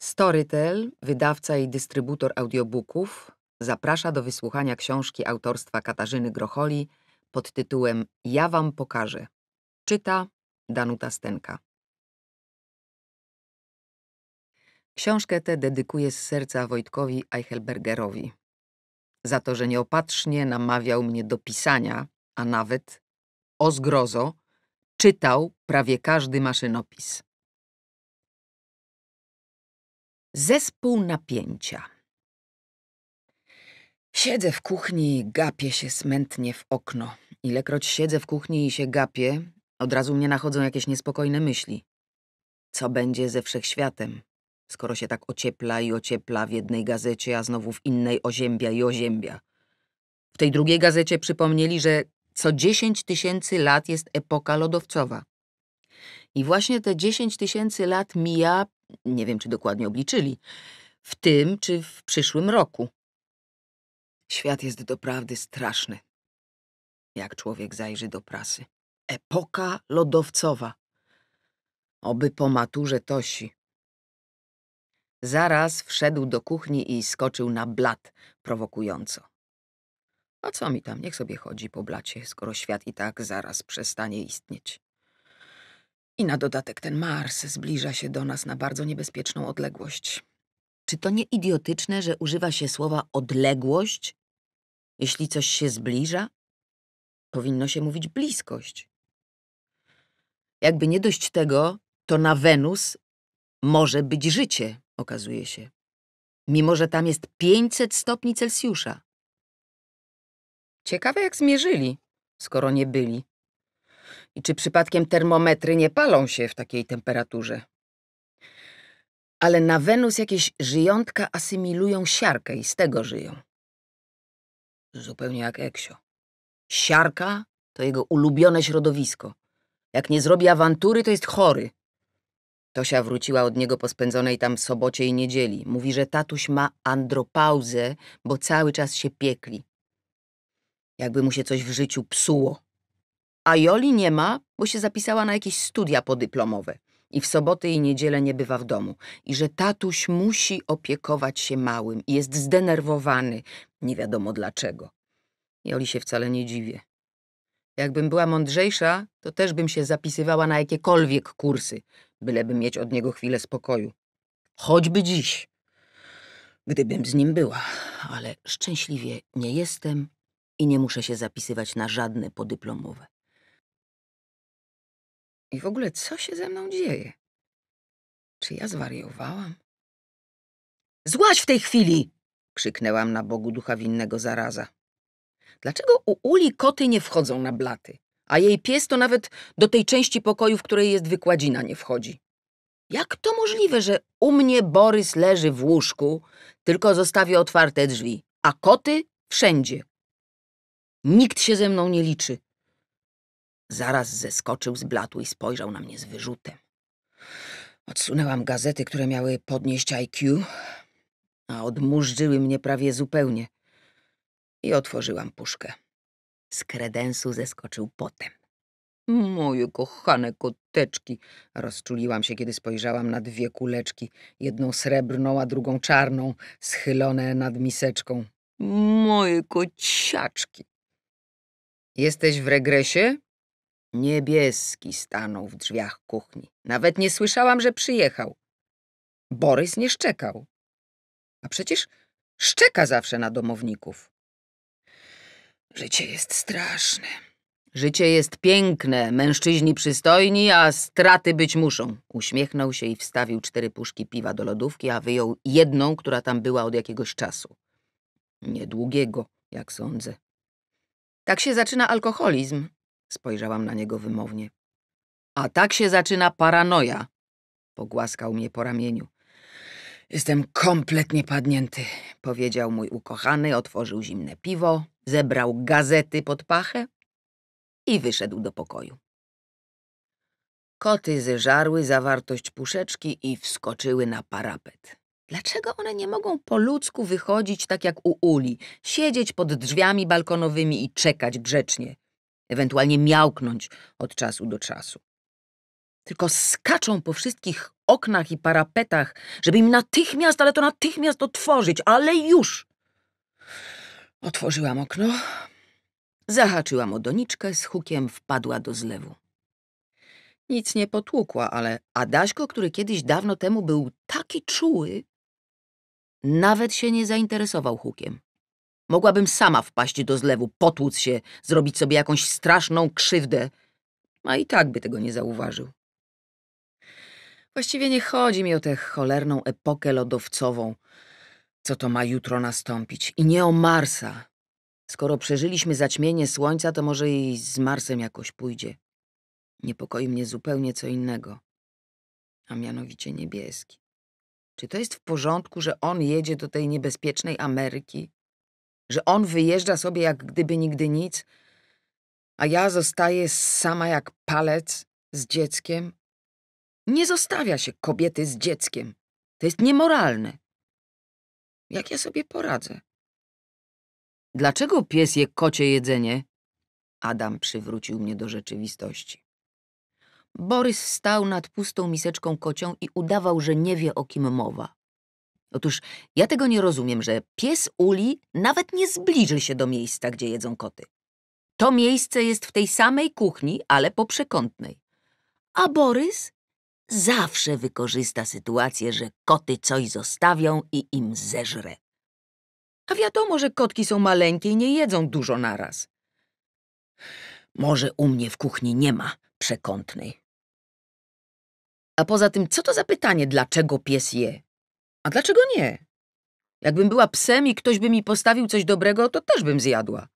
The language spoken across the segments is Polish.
Storytel, wydawca i dystrybutor audiobooków, zaprasza do wysłuchania książki autorstwa Katarzyny Grocholi pod tytułem Ja wam pokażę. Czyta Danuta Stenka. Książkę tę dedykuję z serca Wojtkowi Eichelbergerowi, za to, że nieopatrznie namawiał mnie do pisania, a nawet, o zgrozo, czytał prawie każdy maszynopis. Zespół napięcia. Siedzę w kuchni i gapię się smętnie w okno. Ilekroć siedzę w kuchni i się gapię, od razu mnie nachodzą jakieś niespokojne myśli. Co będzie ze wszechświatem? skoro się tak ociepla i ociepla w jednej gazecie, a znowu w innej oziębia i oziębia. W tej drugiej gazecie przypomnieli, że co 10 tysięcy lat jest epoka lodowcowa. I właśnie te 10 tysięcy lat mija, nie wiem czy dokładnie obliczyli, w tym czy w przyszłym roku. Świat jest doprawdy straszny, jak człowiek zajrzy do prasy. Epoka lodowcowa. Oby po maturze Tosi. Zaraz wszedł do kuchni i skoczył na blat prowokująco. A co mi tam, niech sobie chodzi po blacie, skoro świat i tak zaraz przestanie istnieć. I na dodatek ten Mars zbliża się do nas na bardzo niebezpieczną odległość. Czy to nie idiotyczne, że używa się słowa odległość, jeśli coś się zbliża? Powinno się mówić bliskość. Jakby nie dość tego, to na Wenus może być życie okazuje się. Mimo, że tam jest 500 stopni Celsjusza. Ciekawe jak zmierzyli, skoro nie byli. I czy przypadkiem termometry nie palą się w takiej temperaturze? Ale na Wenus jakieś żyjątka asymilują siarkę i z tego żyją. Zupełnie jak Eksio. Siarka to jego ulubione środowisko. Jak nie zrobi awantury, to jest chory. Tosia wróciła od niego po spędzonej tam sobocie i niedzieli. Mówi, że tatuś ma andropauzę, bo cały czas się piekli. Jakby mu się coś w życiu psuło. A Joli nie ma, bo się zapisała na jakieś studia podyplomowe i w soboty i niedzielę nie bywa w domu. I że tatuś musi opiekować się małym i jest zdenerwowany, nie wiadomo dlaczego. Joli się wcale nie dziwię. Jakbym była mądrzejsza, to też bym się zapisywała na jakiekolwiek kursy – byleby mieć od niego chwilę spokoju. Choćby dziś, gdybym z nim była, ale szczęśliwie nie jestem i nie muszę się zapisywać na żadne podyplomowe. I w ogóle co się ze mną dzieje? Czy ja zwariowałam? Złaś w tej chwili! krzyknęłam na Bogu ducha winnego zaraza. Dlaczego u Uli koty nie wchodzą na blaty? a jej pies to nawet do tej części pokoju, w której jest wykładzina, nie wchodzi. Jak to możliwe, że u mnie Borys leży w łóżku, tylko zostawię otwarte drzwi, a koty wszędzie? Nikt się ze mną nie liczy. Zaraz zeskoczył z blatu i spojrzał na mnie z wyrzutem. Odsunęłam gazety, które miały podnieść IQ, a odmurzyły mnie prawie zupełnie. I otworzyłam puszkę. Z kredensu zeskoczył potem. Moje kochane koteczki, rozczuliłam się, kiedy spojrzałam na dwie kuleczki, jedną srebrną, a drugą czarną, schylone nad miseczką. Moje kociaczki. Jesteś w regresie? Niebieski stanął w drzwiach kuchni. Nawet nie słyszałam, że przyjechał. Borys nie szczekał. A przecież szczeka zawsze na domowników. Życie jest straszne. Życie jest piękne, mężczyźni przystojni, a straty być muszą. Uśmiechnął się i wstawił cztery puszki piwa do lodówki, a wyjął jedną, która tam była od jakiegoś czasu. Niedługiego, jak sądzę. Tak się zaczyna alkoholizm, spojrzałam na niego wymownie. A tak się zaczyna paranoja, pogłaskał mnie po ramieniu. Jestem kompletnie padnięty, powiedział mój ukochany, otworzył zimne piwo, zebrał gazety pod pachę i wyszedł do pokoju. Koty zeżarły zawartość puszeczki i wskoczyły na parapet. Dlaczego one nie mogą po ludzku wychodzić tak jak u Uli, siedzieć pod drzwiami balkonowymi i czekać grzecznie, ewentualnie miałknąć od czasu do czasu? Tylko skaczą po wszystkich oknach i parapetach, żeby im natychmiast, ale to natychmiast otworzyć, ale już! Otworzyłam okno, zahaczyłam o doniczkę, z hukiem wpadła do zlewu. Nic nie potłukła, ale Adaśko, który kiedyś dawno temu był taki czuły, nawet się nie zainteresował hukiem. Mogłabym sama wpaść do zlewu, potłuc się, zrobić sobie jakąś straszną krzywdę, a i tak by tego nie zauważył. Właściwie nie chodzi mi o tę cholerną epokę lodowcową – co to ma jutro nastąpić i nie o Marsa. Skoro przeżyliśmy zaćmienie słońca, to może i z Marsem jakoś pójdzie. Niepokoi mnie zupełnie co innego, a mianowicie niebieski. Czy to jest w porządku, że on jedzie do tej niebezpiecznej Ameryki? Że on wyjeżdża sobie jak gdyby nigdy nic, a ja zostaję sama jak palec z dzieckiem? Nie zostawia się kobiety z dzieckiem. To jest niemoralne. Jak ja sobie poradzę? Dlaczego pies je kocie jedzenie? Adam przywrócił mnie do rzeczywistości. Borys stał nad pustą miseczką kocią i udawał, że nie wie, o kim mowa. Otóż ja tego nie rozumiem, że pies Uli nawet nie zbliży się do miejsca, gdzie jedzą koty. To miejsce jest w tej samej kuchni, ale po przekątnej. A Borys zawsze wykorzysta sytuację, że koty coś zostawią i im zeżre. A wiadomo, że kotki są maleńkie i nie jedzą dużo naraz. Może u mnie w kuchni nie ma przekątnej. A poza tym, co to za pytanie, dlaczego pies je? A dlaczego nie? Jakbym była psem i ktoś by mi postawił coś dobrego, to też bym zjadła.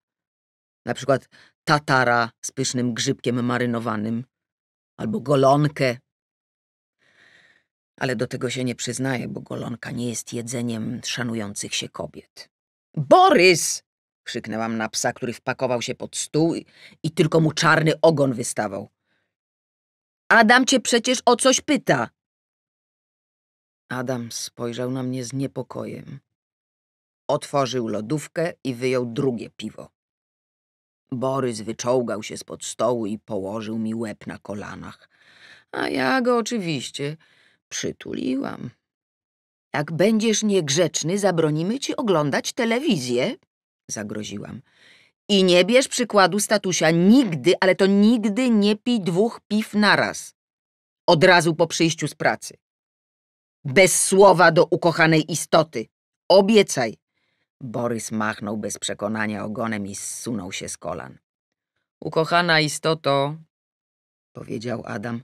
Na przykład tatara z pysznym grzybkiem marynowanym, albo golonkę ale do tego się nie przyznaję, bo golonka nie jest jedzeniem szanujących się kobiet. Borys! krzyknęłam na psa, który wpakował się pod stół i, i tylko mu czarny ogon wystawał. Adam cię przecież o coś pyta. Adam spojrzał na mnie z niepokojem. Otworzył lodówkę i wyjął drugie piwo. Borys wyczołgał się spod stołu i położył mi łeb na kolanach. A ja go oczywiście Przytuliłam. Jak będziesz niegrzeczny, zabronimy ci oglądać telewizję, zagroziłam. I nie bierz przykładu statusia nigdy, ale to nigdy nie pij dwóch piw naraz. Od razu po przyjściu z pracy. Bez słowa do ukochanej istoty. Obiecaj. Borys machnął bez przekonania ogonem i zsunął się z kolan. Ukochana istoto, powiedział Adam,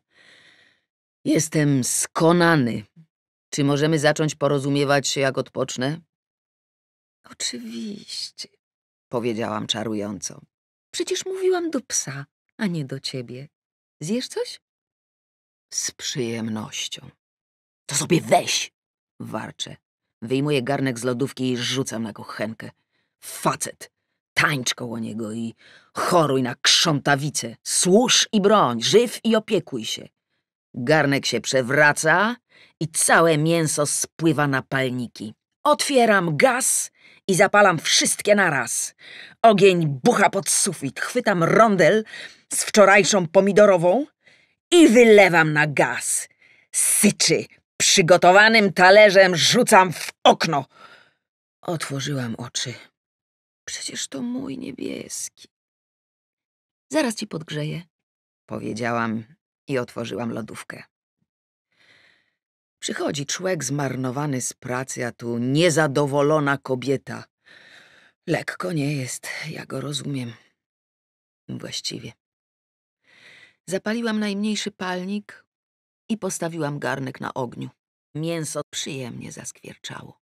Jestem skonany. Czy możemy zacząć porozumiewać się, jak odpocznę? Oczywiście, powiedziałam czarująco. Przecież mówiłam do psa, a nie do ciebie. Zjesz coś? Z przyjemnością. To sobie weź! Warczę. Wyjmuję garnek z lodówki i rzucam na kochenkę. Facet! Tańcz koło niego i choruj na krzątawicę. Służ i broń, żyw i opiekuj się. Garnek się przewraca i całe mięso spływa na palniki. Otwieram gaz i zapalam wszystkie naraz. Ogień bucha pod sufit, chwytam rondel z wczorajszą pomidorową i wylewam na gaz. Syczy, przygotowanym talerzem rzucam w okno. Otworzyłam oczy. Przecież to mój niebieski. Zaraz ci podgrzeję, powiedziałam i otworzyłam lodówkę. Przychodzi człek zmarnowany z pracy, a tu niezadowolona kobieta. Lekko nie jest, ja go rozumiem. Właściwie. Zapaliłam najmniejszy palnik i postawiłam garnek na ogniu. Mięso przyjemnie zaskwierczało.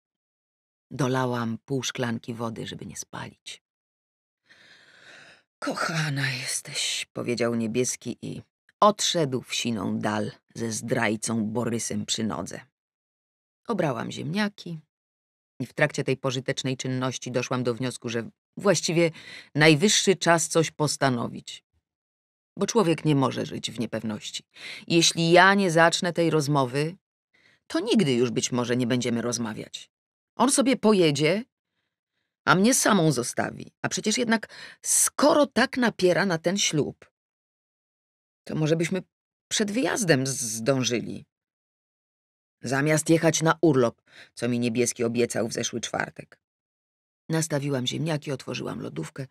Dolałam pół szklanki wody, żeby nie spalić. Kochana jesteś, powiedział niebieski i odszedł w siną dal ze zdrajcą Borysem przy nodze. Obrałam ziemniaki i w trakcie tej pożytecznej czynności doszłam do wniosku, że właściwie najwyższy czas coś postanowić. Bo człowiek nie może żyć w niepewności. Jeśli ja nie zacznę tej rozmowy, to nigdy już być może nie będziemy rozmawiać. On sobie pojedzie, a mnie samą zostawi. A przecież jednak, skoro tak napiera na ten ślub, to może byśmy przed wyjazdem zdążyli. Zamiast jechać na urlop, co mi niebieski obiecał w zeszły czwartek. Nastawiłam ziemniaki, otworzyłam lodówkę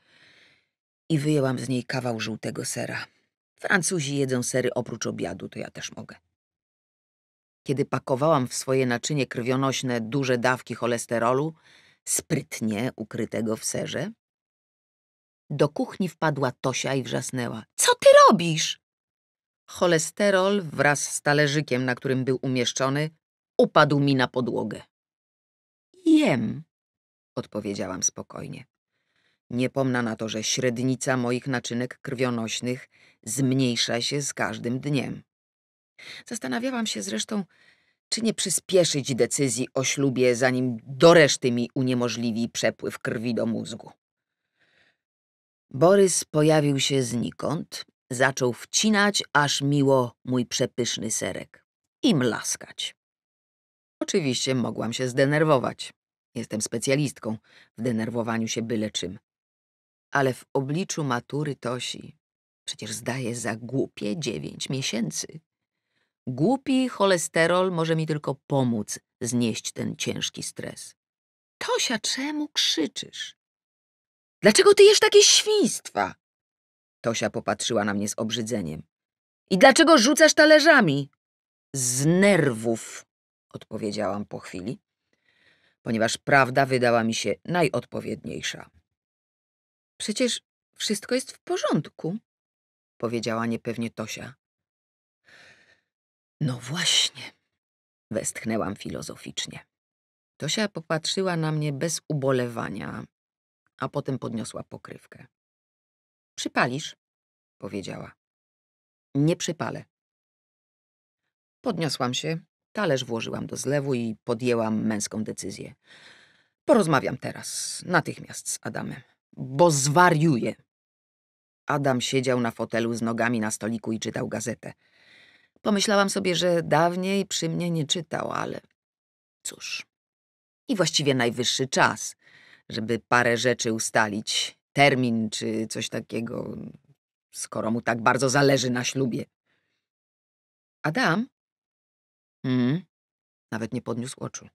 i wyjęłam z niej kawał żółtego sera. Francuzi jedzą sery oprócz obiadu, to ja też mogę. Kiedy pakowałam w swoje naczynie krwionośne duże dawki cholesterolu, sprytnie ukrytego w serze, do kuchni wpadła Tosia i wrzasnęła. Co ty robisz? cholesterol wraz z talerzykiem, na którym był umieszczony, upadł mi na podłogę. Jem, odpowiedziałam spokojnie. Nie pomna na to, że średnica moich naczynek krwionośnych zmniejsza się z każdym dniem. Zastanawiałam się zresztą, czy nie przyspieszyć decyzji o ślubie, zanim do reszty mi uniemożliwi przepływ krwi do mózgu. Borys pojawił się znikąd Zaczął wcinać, aż miło mój przepyszny serek. I mlaskać. Oczywiście mogłam się zdenerwować. Jestem specjalistką w denerwowaniu się byle czym. Ale w obliczu matury Tosi przecież zdaje za głupie dziewięć miesięcy. Głupi cholesterol może mi tylko pomóc znieść ten ciężki stres. Tosia, czemu krzyczysz? Dlaczego ty jesz takie świństwa? Tosia popatrzyła na mnie z obrzydzeniem. I dlaczego rzucasz talerzami? Z nerwów, odpowiedziałam po chwili, ponieważ prawda wydała mi się najodpowiedniejsza. Przecież wszystko jest w porządku, powiedziała niepewnie Tosia. No właśnie, westchnęłam filozoficznie. Tosia popatrzyła na mnie bez ubolewania, a potem podniosła pokrywkę. Przypalisz, powiedziała. Nie przypalę. Podniosłam się, talerz włożyłam do zlewu i podjęłam męską decyzję. Porozmawiam teraz, natychmiast z Adamem, bo zwariuję. Adam siedział na fotelu z nogami na stoliku i czytał gazetę. Pomyślałam sobie, że dawniej przy mnie nie czytał, ale cóż. I właściwie najwyższy czas, żeby parę rzeczy ustalić termin czy coś takiego, skoro mu tak bardzo zależy na ślubie. Adam? Mhm. Nawet nie podniósł oczu.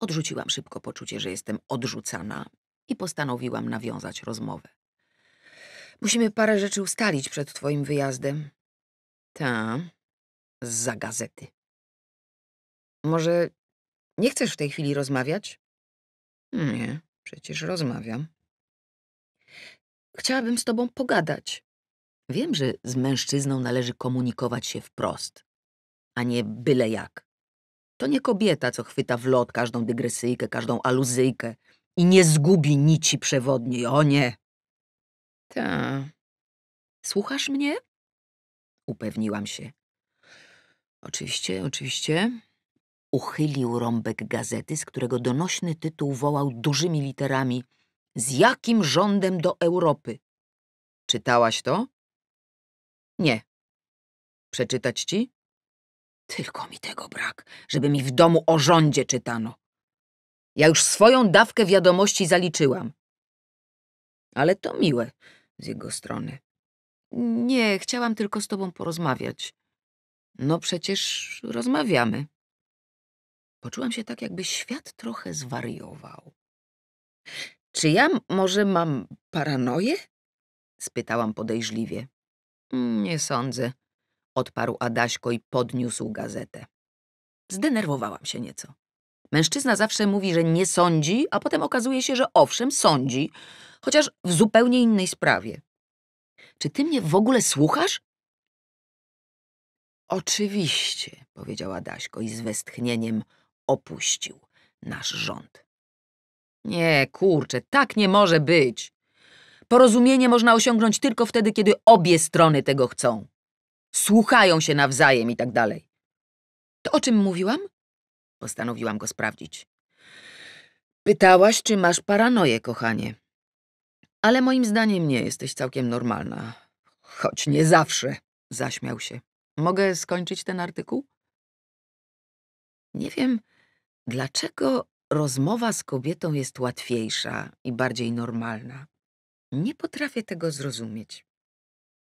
Odrzuciłam szybko poczucie, że jestem odrzucana i postanowiłam nawiązać rozmowę. Musimy parę rzeczy ustalić przed twoim wyjazdem. Ta, za gazety. Może nie chcesz w tej chwili rozmawiać? Nie, przecież rozmawiam. Chciałabym z tobą pogadać. Wiem, że z mężczyzną należy komunikować się wprost, a nie byle jak. To nie kobieta, co chwyta w lot każdą dygresyjkę, każdą aluzyjkę i nie zgubi nici przewodniej. O nie! Ta. Słuchasz mnie? Upewniłam się. Oczywiście, oczywiście. Uchylił rąbek gazety, z którego donośny tytuł wołał dużymi literami – z jakim rządem do Europy. Czytałaś to? Nie. Przeczytać ci? Tylko mi tego brak, żeby mi w domu o rządzie czytano. Ja już swoją dawkę wiadomości zaliczyłam. Ale to miłe z jego strony. Nie, chciałam tylko z tobą porozmawiać. No przecież rozmawiamy. Poczułam się tak, jakby świat trochę zwariował. Czy ja może mam paranoję? spytałam podejrzliwie. Nie sądzę, odparł Adaśko i podniósł gazetę. Zdenerwowałam się nieco. Mężczyzna zawsze mówi, że nie sądzi, a potem okazuje się, że owszem, sądzi, chociaż w zupełnie innej sprawie. Czy ty mnie w ogóle słuchasz? Oczywiście, powiedziała Daśko i z westchnieniem opuścił nasz rząd. Nie, kurczę, tak nie może być. Porozumienie można osiągnąć tylko wtedy, kiedy obie strony tego chcą. Słuchają się nawzajem i tak dalej. To o czym mówiłam? Postanowiłam go sprawdzić. Pytałaś, czy masz paranoję, kochanie. Ale moim zdaniem nie jesteś całkiem normalna. Choć nie zawsze, zaśmiał się. Mogę skończyć ten artykuł? Nie wiem, dlaczego rozmowa z kobietą jest łatwiejsza i bardziej normalna. Nie potrafię tego zrozumieć.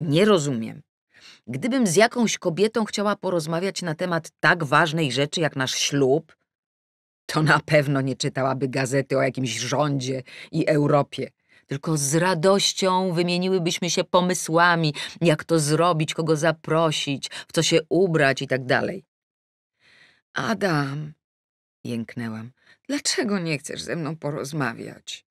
Nie rozumiem. Gdybym z jakąś kobietą chciała porozmawiać na temat tak ważnej rzeczy jak nasz ślub, to na pewno nie czytałaby gazety o jakimś rządzie i Europie. Tylko z radością wymieniłybyśmy się pomysłami, jak to zrobić, kogo zaprosić, w co się ubrać i tak dalej. Adam, jęknęłam, Dlaczego nie chcesz ze mną porozmawiać?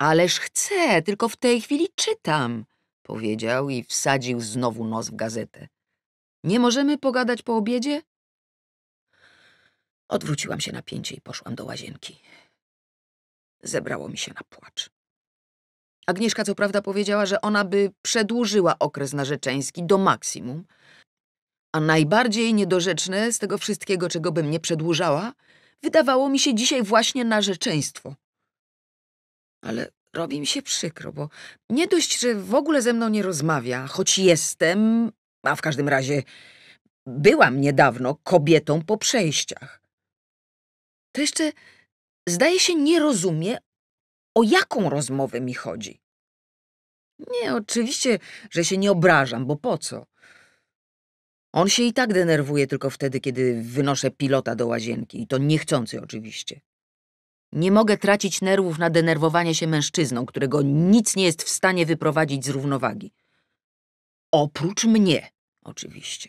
Ależ chcę, tylko w tej chwili czytam, powiedział i wsadził znowu nos w gazetę. Nie możemy pogadać po obiedzie? Odwróciłam się na pięcie i poszłam do łazienki. Zebrało mi się na płacz. Agnieszka co prawda powiedziała, że ona by przedłużyła okres narzeczeński do maksimum, a najbardziej niedorzeczne z tego wszystkiego, czego bym nie przedłużała – wydawało mi się dzisiaj właśnie narzeczeństwo. Ale robi mi się przykro, bo nie dość, że w ogóle ze mną nie rozmawia, choć jestem, a w każdym razie byłam niedawno kobietą po przejściach. To jeszcze, zdaje się, nie rozumie, o jaką rozmowę mi chodzi. Nie, oczywiście, że się nie obrażam, bo po co? On się i tak denerwuje tylko wtedy, kiedy wynoszę pilota do łazienki, i to niechcący oczywiście. Nie mogę tracić nerwów na denerwowanie się mężczyzną, którego nic nie jest w stanie wyprowadzić z równowagi. Oprócz mnie, oczywiście.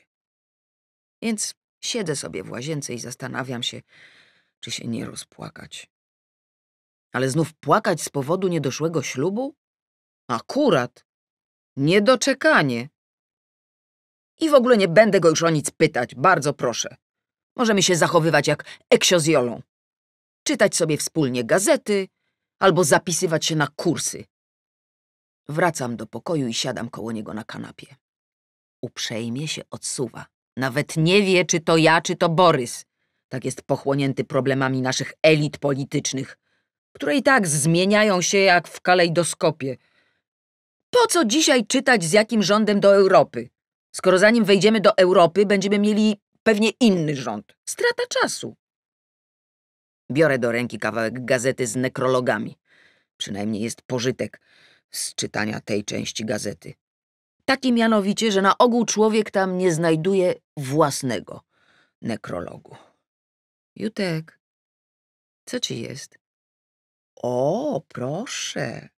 Więc siedzę sobie w łazience i zastanawiam się, czy się nie rozpłakać. Ale znów płakać z powodu niedoszłego ślubu? Akurat. Niedoczekanie. I w ogóle nie będę go już o nic pytać, bardzo proszę. Możemy się zachowywać jak eksio Czytać sobie wspólnie gazety albo zapisywać się na kursy. Wracam do pokoju i siadam koło niego na kanapie. Uprzejmie się odsuwa. Nawet nie wie, czy to ja, czy to Borys. Tak jest pochłonięty problemami naszych elit politycznych, które i tak zmieniają się jak w kalejdoskopie. Po co dzisiaj czytać, z jakim rządem do Europy? Skoro zanim wejdziemy do Europy, będziemy mieli pewnie inny rząd. Strata czasu. Biorę do ręki kawałek gazety z nekrologami. Przynajmniej jest pożytek z czytania tej części gazety. Taki mianowicie, że na ogół człowiek tam nie znajduje własnego nekrologu. Jutek, co ci jest? O, proszę.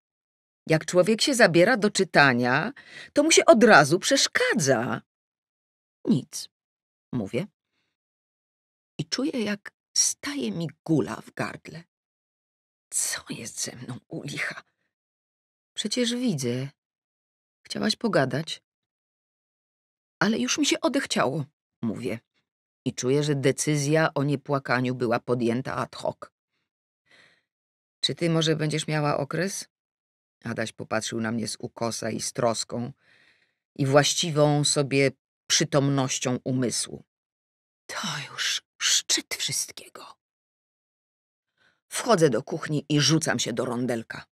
Jak człowiek się zabiera do czytania, to mu się od razu przeszkadza. Nic, mówię. I czuję, jak staje mi gula w gardle. Co jest ze mną u licha? Przecież widzę. Chciałaś pogadać? Ale już mi się odechciało, mówię. I czuję, że decyzja o niepłakaniu była podjęta ad hoc. Czy ty może będziesz miała okres? Adaś popatrzył na mnie z ukosa i z troską i właściwą sobie przytomnością umysłu. To już szczyt wszystkiego. Wchodzę do kuchni i rzucam się do rondelka.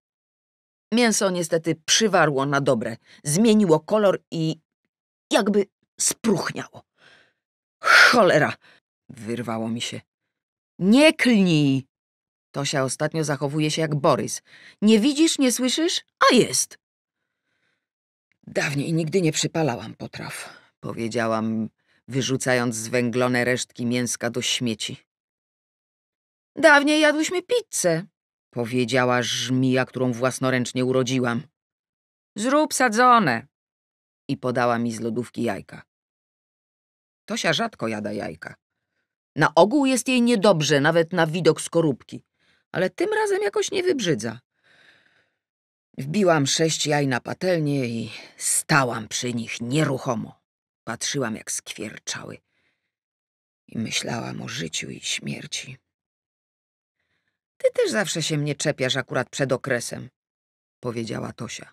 Mięso niestety przywarło na dobre, zmieniło kolor i jakby spruchniało. Cholera! Wyrwało mi się. Nie klnij! Tosia ostatnio zachowuje się jak Borys. Nie widzisz, nie słyszysz, a jest. Dawniej nigdy nie przypalałam potraw, powiedziałam, wyrzucając zwęglone resztki mięska do śmieci. Dawniej jadłyśmy pizzę, powiedziała żmija, którą własnoręcznie urodziłam. Zrób sadzone i podała mi z lodówki jajka. Tosia rzadko jada jajka. Na ogół jest jej niedobrze, nawet na widok skorupki ale tym razem jakoś nie wybrzydza. Wbiłam sześć jaj na patelnię i stałam przy nich nieruchomo. Patrzyłam, jak skwierczały. I myślałam o życiu i śmierci. Ty też zawsze się mnie czepiasz akurat przed okresem, powiedziała Tosia.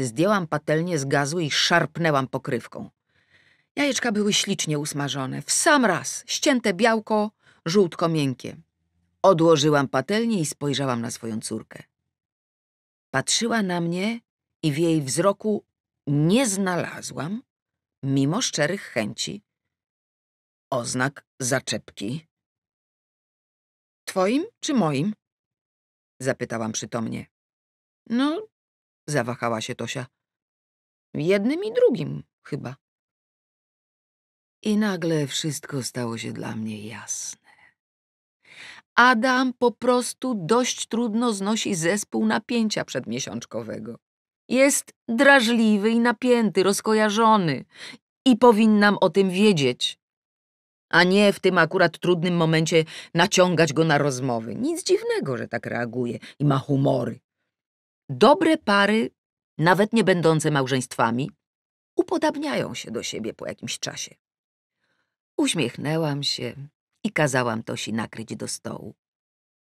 Zdjęłam patelnię z gazu i szarpnęłam pokrywką. Jajeczka były ślicznie usmażone, w sam raz, ścięte białko, żółtko miękkie. Odłożyłam patelnię i spojrzałam na swoją córkę. Patrzyła na mnie i w jej wzroku nie znalazłam, mimo szczerych chęci, oznak zaczepki. Twoim czy moim? Zapytałam przytomnie. No, zawahała się Tosia. Jednym i drugim chyba. I nagle wszystko stało się dla mnie jasne. Adam po prostu dość trudno znosi zespół napięcia przedmiesiączkowego. Jest drażliwy i napięty, rozkojarzony i powinnam o tym wiedzieć. A nie w tym akurat trudnym momencie naciągać go na rozmowy. Nic dziwnego, że tak reaguje i ma humory. Dobre pary, nawet nie będące małżeństwami, upodabniają się do siebie po jakimś czasie. Uśmiechnęłam się, i kazałam Tosi nakryć do stołu.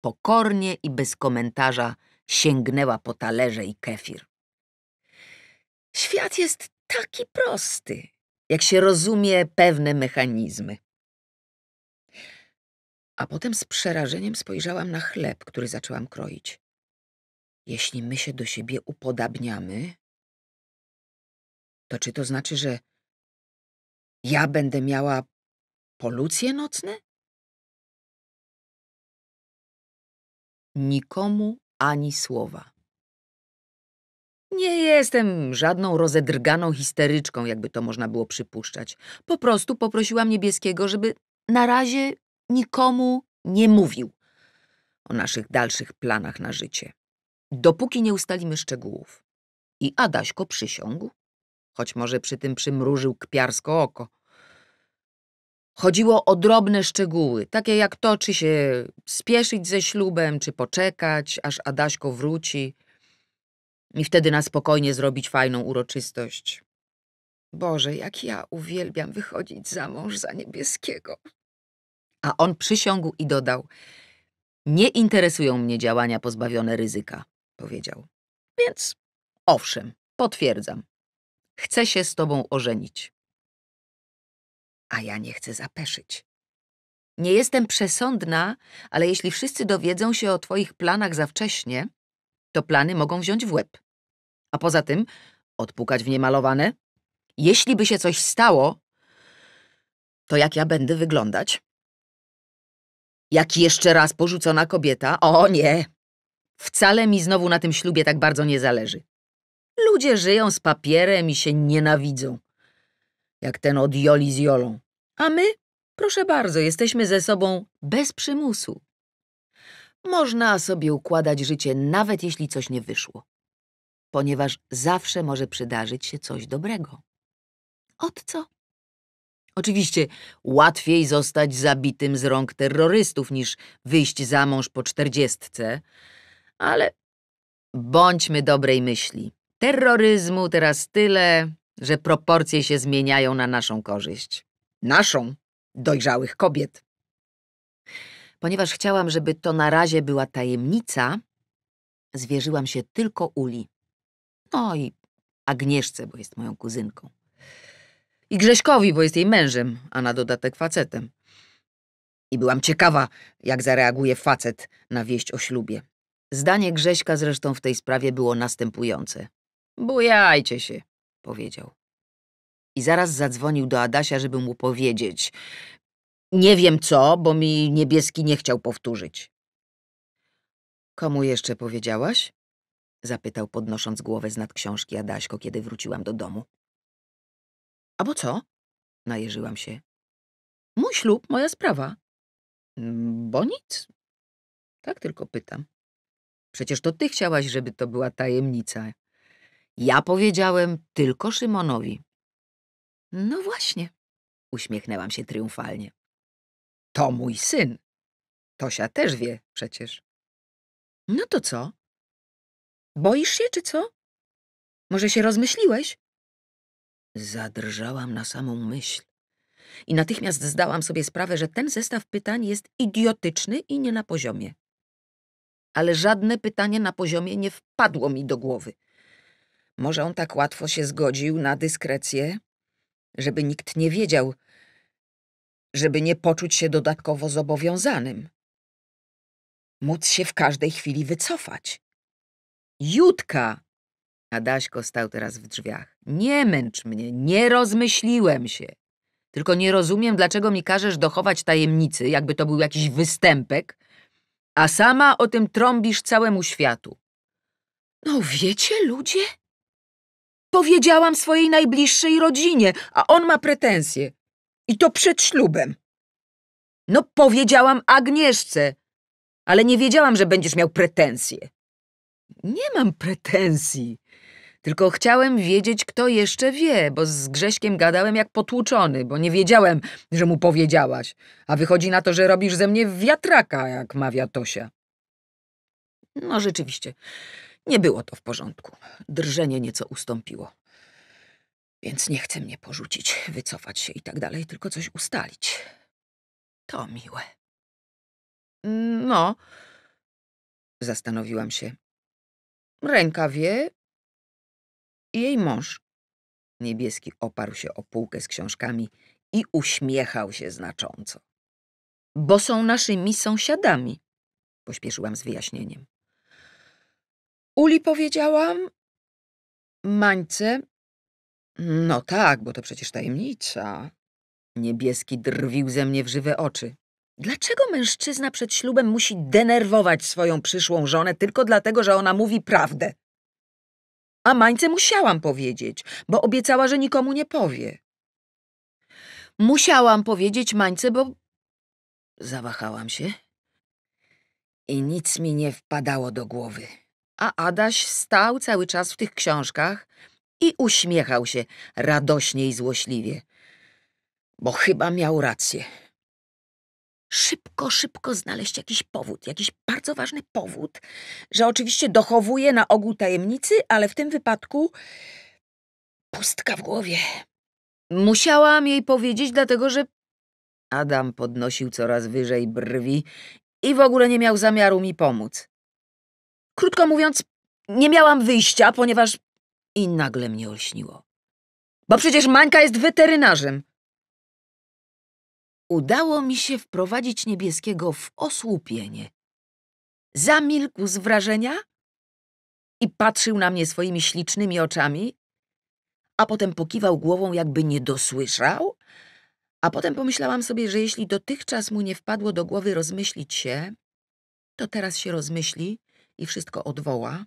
Pokornie i bez komentarza sięgnęła po talerze i kefir. Świat jest taki prosty, jak się rozumie pewne mechanizmy. A potem z przerażeniem spojrzałam na chleb, który zaczęłam kroić. Jeśli my się do siebie upodabniamy, to czy to znaczy, że ja będę miała polucje nocne? nikomu ani słowa. Nie jestem żadną rozedrganą histeryczką, jakby to można było przypuszczać. Po prostu poprosiłam niebieskiego, żeby na razie nikomu nie mówił o naszych dalszych planach na życie. Dopóki nie ustalimy szczegółów. I Adaśko przysiągł, choć może przy tym przymrużył kpiarsko oko. Chodziło o drobne szczegóły, takie jak to, czy się spieszyć ze ślubem, czy poczekać, aż Adaśko wróci i wtedy na spokojnie zrobić fajną uroczystość. Boże, jak ja uwielbiam wychodzić za mąż za niebieskiego. A on przysiągł i dodał: Nie interesują mnie działania pozbawione ryzyka, powiedział. Więc owszem, potwierdzam. Chcę się z tobą ożenić a ja nie chcę zapeszyć. Nie jestem przesądna, ale jeśli wszyscy dowiedzą się o twoich planach za wcześnie, to plany mogą wziąć w łeb. A poza tym, odpukać w niemalowane, jeśli by się coś stało, to jak ja będę wyglądać? Jak jeszcze raz porzucona kobieta? O nie! Wcale mi znowu na tym ślubie tak bardzo nie zależy. Ludzie żyją z papierem i się nienawidzą. Jak ten od Joli z Jolą. A my, proszę bardzo, jesteśmy ze sobą bez przymusu. Można sobie układać życie, nawet jeśli coś nie wyszło, ponieważ zawsze może przydarzyć się coś dobrego. Od co? Oczywiście łatwiej zostać zabitym z rąk terrorystów niż wyjść za mąż po czterdziestce, ale bądźmy dobrej myśli. Terroryzmu teraz tyle, że proporcje się zmieniają na naszą korzyść naszą, dojrzałych kobiet. Ponieważ chciałam, żeby to na razie była tajemnica, zwierzyłam się tylko Uli. No i Agnieszce, bo jest moją kuzynką. I Grześkowi, bo jest jej mężem, a na dodatek facetem. I byłam ciekawa, jak zareaguje facet na wieść o ślubie. Zdanie Grześka zresztą w tej sprawie było następujące. Bujajcie się, powiedział i zaraz zadzwonił do Adasia, żeby mu powiedzieć. Nie wiem co, bo mi niebieski nie chciał powtórzyć. Komu jeszcze powiedziałaś? Zapytał, podnosząc głowę z nad książki Adaśko, kiedy wróciłam do domu. A bo co? Najeżyłam się. Mój ślub, moja sprawa. Mm, bo nic. Tak tylko pytam. Przecież to ty chciałaś, żeby to była tajemnica. Ja powiedziałem tylko Szymonowi. No właśnie, uśmiechnęłam się triumfalnie. To mój syn. Tosia też wie przecież. No to co? Boisz się, czy co? Może się rozmyśliłeś? Zadrżałam na samą myśl i natychmiast zdałam sobie sprawę, że ten zestaw pytań jest idiotyczny i nie na poziomie. Ale żadne pytanie na poziomie nie wpadło mi do głowy. Może on tak łatwo się zgodził na dyskrecję, żeby nikt nie wiedział, żeby nie poczuć się dodatkowo zobowiązanym. Móc się w każdej chwili wycofać. Jutka! Adaśko stał teraz w drzwiach. Nie męcz mnie, nie rozmyśliłem się. Tylko nie rozumiem, dlaczego mi każesz dochować tajemnicy, jakby to był jakiś występek, a sama o tym trąbisz całemu światu. No wiecie, ludzie? Powiedziałam swojej najbliższej rodzinie, a on ma pretensje. I to przed ślubem. No, powiedziałam Agnieszce, ale nie wiedziałam, że będziesz miał pretensje. Nie mam pretensji. Tylko chciałem wiedzieć, kto jeszcze wie, bo z Grześkiem gadałem jak potłuczony, bo nie wiedziałem, że mu powiedziałaś. A wychodzi na to, że robisz ze mnie wiatraka, jak mawia Tosia. No rzeczywiście. Nie było to w porządku. Drżenie nieco ustąpiło. Więc nie chce mnie porzucić, wycofać się i tak dalej, tylko coś ustalić. To miłe. No, zastanowiłam się. Ręka wie i jej mąż. Niebieski oparł się o półkę z książkami i uśmiechał się znacząco. Bo są naszymi sąsiadami, pośpieszyłam z wyjaśnieniem. Uli powiedziałam? Mańce? No tak, bo to przecież tajemnica. Niebieski drwił ze mnie w żywe oczy. Dlaczego mężczyzna przed ślubem musi denerwować swoją przyszłą żonę tylko dlatego, że ona mówi prawdę? A Mańce musiałam powiedzieć, bo obiecała, że nikomu nie powie. Musiałam powiedzieć Mańce, bo... Zawahałam się i nic mi nie wpadało do głowy a Adaś stał cały czas w tych książkach i uśmiechał się radośnie i złośliwie, bo chyba miał rację. Szybko, szybko znaleźć jakiś powód, jakiś bardzo ważny powód, że oczywiście dochowuje na ogół tajemnicy, ale w tym wypadku pustka w głowie. Musiałam jej powiedzieć, dlatego że Adam podnosił coraz wyżej brwi i w ogóle nie miał zamiaru mi pomóc. Krótko mówiąc, nie miałam wyjścia, ponieważ... I nagle mnie olśniło. Bo przecież Mańka jest weterynarzem. Udało mi się wprowadzić niebieskiego w osłupienie. Zamilkł z wrażenia i patrzył na mnie swoimi ślicznymi oczami, a potem pokiwał głową, jakby nie dosłyszał, a potem pomyślałam sobie, że jeśli dotychczas mu nie wpadło do głowy rozmyślić się, to teraz się rozmyśli i wszystko odwoła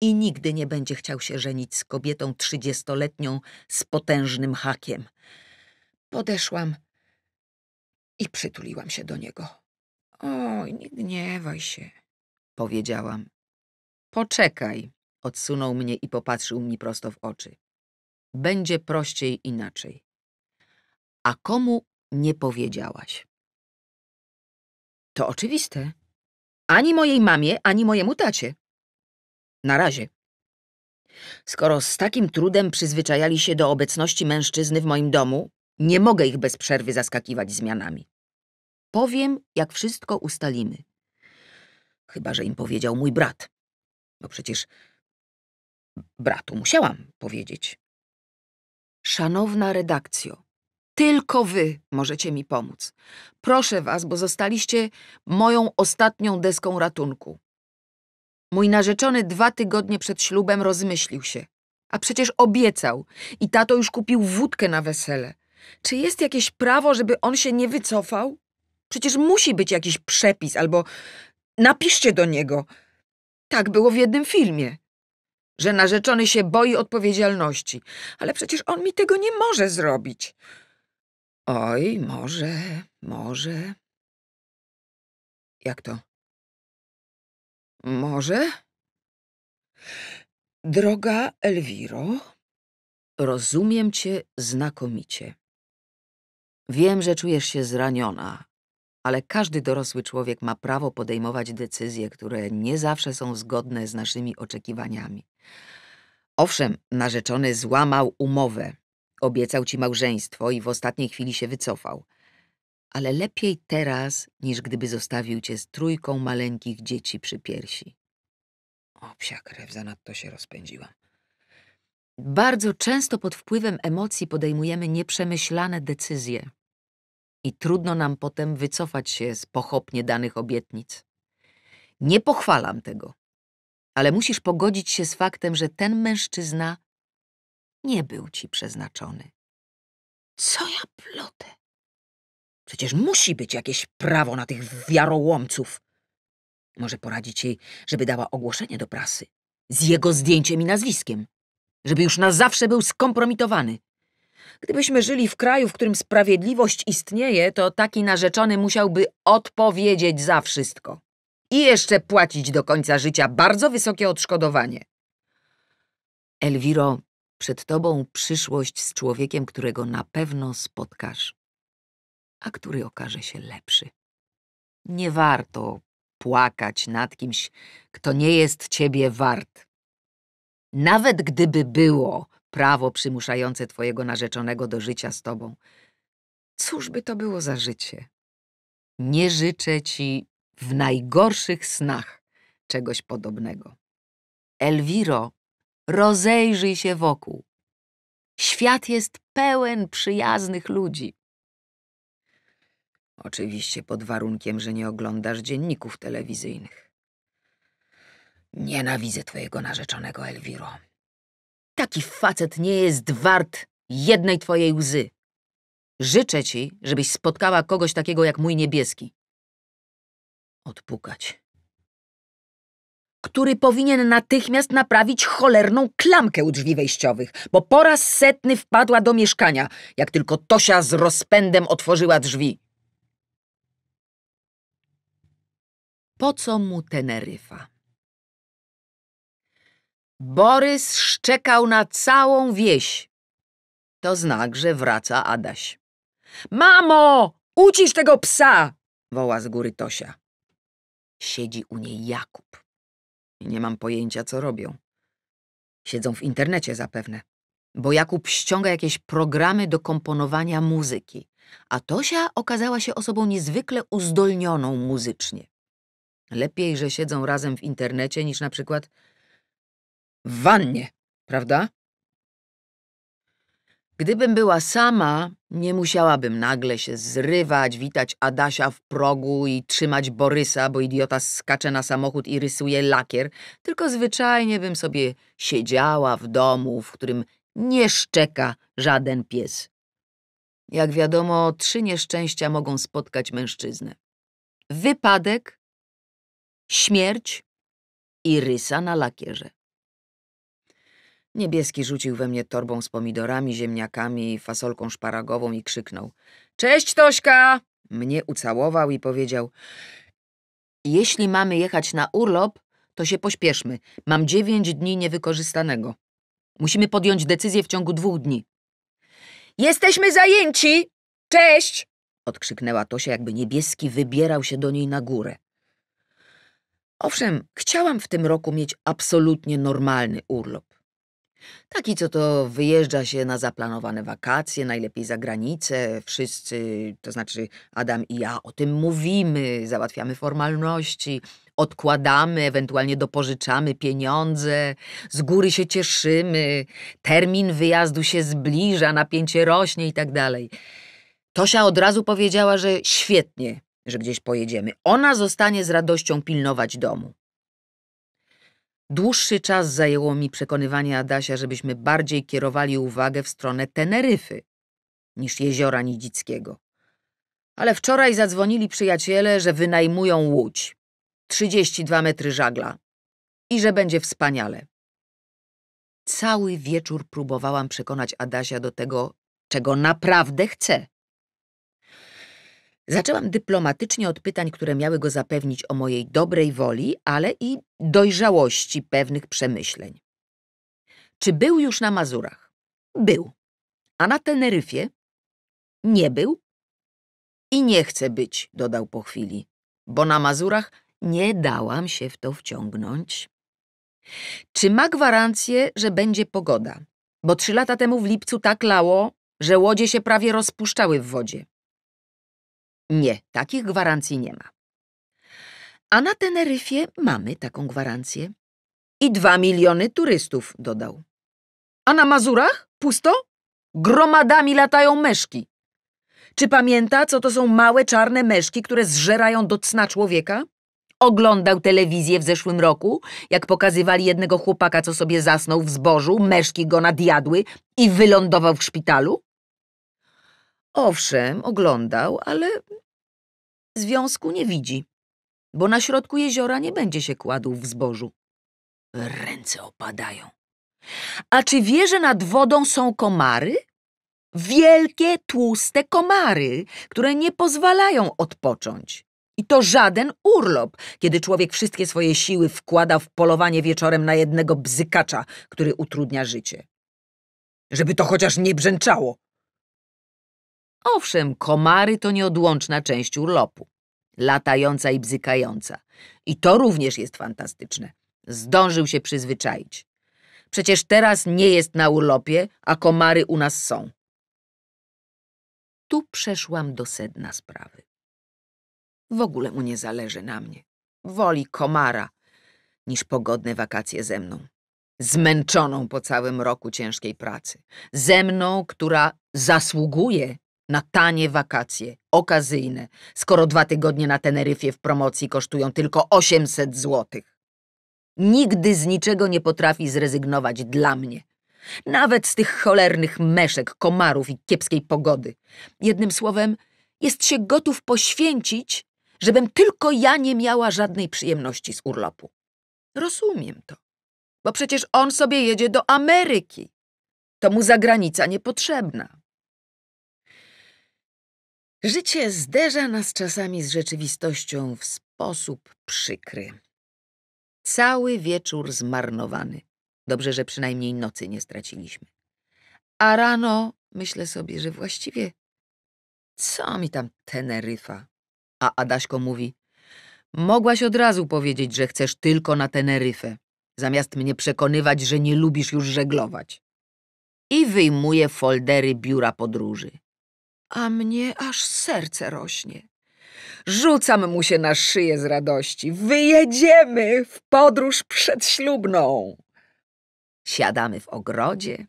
i nigdy nie będzie chciał się żenić z kobietą trzydziestoletnią z potężnym hakiem. Podeszłam i przytuliłam się do niego. Oj, nie gniewaj się, powiedziałam. Poczekaj, odsunął mnie i popatrzył mi prosto w oczy. Będzie prościej inaczej. A komu nie powiedziałaś? To oczywiste, ani mojej mamie, ani mojemu tacie. Na razie. Skoro z takim trudem przyzwyczajali się do obecności mężczyzny w moim domu, nie mogę ich bez przerwy zaskakiwać zmianami. Powiem, jak wszystko ustalimy. Chyba, że im powiedział mój brat. Bo przecież bratu musiałam powiedzieć. Szanowna redakcjo, tylko wy możecie mi pomóc. Proszę was, bo zostaliście moją ostatnią deską ratunku. Mój narzeczony dwa tygodnie przed ślubem rozmyślił się. A przecież obiecał i tato już kupił wódkę na wesele. Czy jest jakieś prawo, żeby on się nie wycofał? Przecież musi być jakiś przepis albo napiszcie do niego. Tak było w jednym filmie. Że narzeczony się boi odpowiedzialności, ale przecież on mi tego nie może zrobić. Oj, może, może. Jak to? Może? Droga Elwiro, rozumiem cię znakomicie. Wiem, że czujesz się zraniona, ale każdy dorosły człowiek ma prawo podejmować decyzje, które nie zawsze są zgodne z naszymi oczekiwaniami. Owszem, narzeczony złamał umowę, Obiecał ci małżeństwo i w ostatniej chwili się wycofał. Ale lepiej teraz, niż gdyby zostawił cię z trójką maleńkich dzieci przy piersi. O, psia krew, zanadto się rozpędziła. Bardzo często pod wpływem emocji podejmujemy nieprzemyślane decyzje i trudno nam potem wycofać się z pochopnie danych obietnic. Nie pochwalam tego, ale musisz pogodzić się z faktem, że ten mężczyzna nie był ci przeznaczony. Co ja plotę? Przecież musi być jakieś prawo na tych wiarołomców. Może poradzić jej, żeby dała ogłoszenie do prasy. Z jego zdjęciem i nazwiskiem. Żeby już na zawsze był skompromitowany. Gdybyśmy żyli w kraju, w którym sprawiedliwość istnieje, to taki narzeczony musiałby odpowiedzieć za wszystko. I jeszcze płacić do końca życia bardzo wysokie odszkodowanie. Elwiro przed tobą przyszłość z człowiekiem, którego na pewno spotkasz, a który okaże się lepszy. Nie warto płakać nad kimś, kto nie jest ciebie wart. Nawet gdyby było prawo przymuszające twojego narzeczonego do życia z tobą, cóż by to było za życie? Nie życzę ci w najgorszych snach czegoś podobnego. Elwiro, Rozejrzyj się wokół. Świat jest pełen przyjaznych ludzi. Oczywiście pod warunkiem, że nie oglądasz dzienników telewizyjnych. Nienawidzę twojego narzeczonego, Elwiro. Taki facet nie jest wart jednej twojej łzy. Życzę ci, żebyś spotkała kogoś takiego jak mój niebieski. Odpukać który powinien natychmiast naprawić cholerną klamkę u drzwi wejściowych, bo po raz setny wpadła do mieszkania, jak tylko Tosia z rozpędem otworzyła drzwi. Po co mu Teneryfa? Borys szczekał na całą wieś. To znak, że wraca Adaś. Mamo, ucisz tego psa! woła z góry Tosia. Siedzi u niej Jakub i nie mam pojęcia, co robią. Siedzą w internecie zapewne, bo Jakub ściąga jakieś programy do komponowania muzyki, a Tosia okazała się osobą niezwykle uzdolnioną muzycznie. Lepiej, że siedzą razem w internecie niż na przykład w wannie, prawda? Gdybym była sama, nie musiałabym nagle się zrywać, witać Adasia w progu i trzymać Borysa, bo idiota skacze na samochód i rysuje lakier, tylko zwyczajnie bym sobie siedziała w domu, w którym nie szczeka żaden pies. Jak wiadomo, trzy nieszczęścia mogą spotkać mężczyznę. Wypadek, śmierć i rysa na lakierze. Niebieski rzucił we mnie torbą z pomidorami, ziemniakami, fasolką szparagową i krzyknął. Cześć, Tośka! Mnie ucałował i powiedział. Jeśli mamy jechać na urlop, to się pośpieszmy. Mam dziewięć dni niewykorzystanego. Musimy podjąć decyzję w ciągu dwóch dni. Jesteśmy zajęci! Cześć! Odkrzyknęła Tosia, jakby niebieski wybierał się do niej na górę. Owszem, chciałam w tym roku mieć absolutnie normalny urlop. Taki, co to wyjeżdża się na zaplanowane wakacje, najlepiej za granicę. Wszyscy, to znaczy Adam i ja, o tym mówimy, załatwiamy formalności, odkładamy, ewentualnie dopożyczamy pieniądze, z góry się cieszymy, termin wyjazdu się zbliża, napięcie rośnie i tak dalej. Tosia od razu powiedziała, że świetnie, że gdzieś pojedziemy. Ona zostanie z radością pilnować domu. Dłuższy czas zajęło mi przekonywanie Adasia, żebyśmy bardziej kierowali uwagę w stronę Teneryfy niż jeziora Nidzickiego. Ale wczoraj zadzwonili przyjaciele, że wynajmują łódź. 32 metry żagla. I że będzie wspaniale. Cały wieczór próbowałam przekonać Adasia do tego, czego naprawdę chce. Zaczęłam dyplomatycznie od pytań, które miały go zapewnić o mojej dobrej woli, ale i dojrzałości pewnych przemyśleń. Czy był już na Mazurach? Był. A na Teneryfie? Nie był. I nie chce być, dodał po chwili, bo na Mazurach nie dałam się w to wciągnąć. Czy ma gwarancję, że będzie pogoda? Bo trzy lata temu w lipcu tak lało, że łodzie się prawie rozpuszczały w wodzie. Nie, takich gwarancji nie ma. A na Teneryfie mamy taką gwarancję. I dwa miliony turystów, dodał. A na Mazurach? Pusto? Gromadami latają meszki. Czy pamięta, co to są małe czarne meszki, które zżerają do cna człowieka? Oglądał telewizję w zeszłym roku, jak pokazywali jednego chłopaka, co sobie zasnął w zbożu, meszki go nadjadły i wylądował w szpitalu? Owszem, oglądał, ale związku nie widzi, bo na środku jeziora nie będzie się kładł w zbożu. Ręce opadają. A czy wie, że nad wodą są komary? Wielkie, tłuste komary, które nie pozwalają odpocząć. I to żaden urlop, kiedy człowiek wszystkie swoje siły wkłada w polowanie wieczorem na jednego bzykacza, który utrudnia życie. Żeby to chociaż nie brzęczało. Owszem, komary to nieodłączna część urlopu. Latająca i bzykająca. I to również jest fantastyczne. Zdążył się przyzwyczaić. Przecież teraz nie jest na urlopie, a komary u nas są. Tu przeszłam do sedna sprawy. W ogóle mu nie zależy na mnie. Woli komara niż pogodne wakacje ze mną. Zmęczoną po całym roku ciężkiej pracy. Ze mną, która zasługuje na tanie wakacje, okazyjne, skoro dwa tygodnie na Teneryfie w promocji kosztują tylko 800 złotych. Nigdy z niczego nie potrafi zrezygnować dla mnie. Nawet z tych cholernych meszek, komarów i kiepskiej pogody. Jednym słowem, jest się gotów poświęcić, żebym tylko ja nie miała żadnej przyjemności z urlopu. Rozumiem to, bo przecież on sobie jedzie do Ameryki. To mu zagranica niepotrzebna. Życie zderza nas czasami z rzeczywistością w sposób przykry. Cały wieczór zmarnowany. Dobrze, że przynajmniej nocy nie straciliśmy. A rano myślę sobie, że właściwie co mi tam Teneryfa? A Adaśko mówi, mogłaś od razu powiedzieć, że chcesz tylko na Teneryfę, zamiast mnie przekonywać, że nie lubisz już żeglować. I wyjmuje foldery biura podróży a mnie aż serce rośnie. Rzucam mu się na szyję z radości. Wyjedziemy w podróż przedślubną. Siadamy w ogrodzie.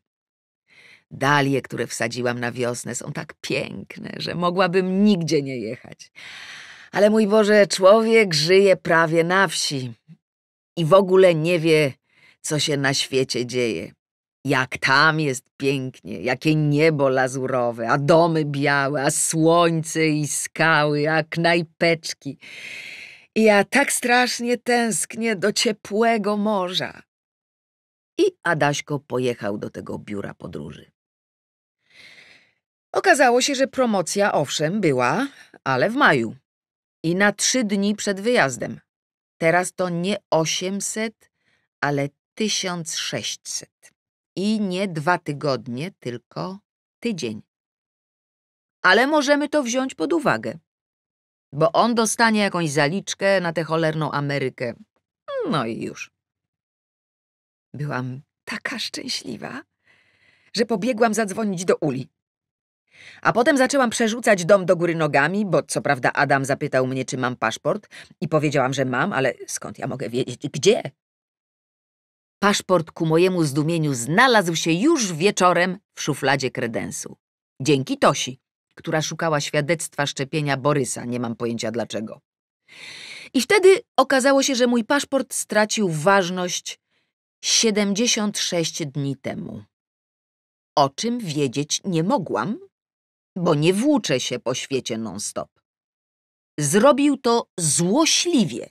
Dalie, które wsadziłam na wiosnę, są tak piękne, że mogłabym nigdzie nie jechać. Ale mój Boże, człowiek żyje prawie na wsi i w ogóle nie wie, co się na świecie dzieje. Jak tam jest pięknie, jakie niebo lazurowe, a domy białe, a słońce i skały, a knajpeczki. I ja tak strasznie tęsknię do ciepłego morza. I Adaśko pojechał do tego biura podróży. Okazało się, że promocja owszem była, ale w maju. I na trzy dni przed wyjazdem. Teraz to nie 800, ale 1600. I nie dwa tygodnie, tylko tydzień. Ale możemy to wziąć pod uwagę, bo on dostanie jakąś zaliczkę na tę cholerną Amerykę. No i już. Byłam taka szczęśliwa, że pobiegłam zadzwonić do Uli. A potem zaczęłam przerzucać dom do góry nogami, bo co prawda Adam zapytał mnie, czy mam paszport i powiedziałam, że mam, ale skąd ja mogę wiedzieć, gdzie? Paszport ku mojemu zdumieniu znalazł się już wieczorem w szufladzie kredensu. Dzięki Tosi, która szukała świadectwa szczepienia Borysa, nie mam pojęcia dlaczego. I wtedy okazało się, że mój paszport stracił ważność 76 dni temu. O czym wiedzieć nie mogłam, bo nie włóczę się po świecie non-stop. Zrobił to złośliwie,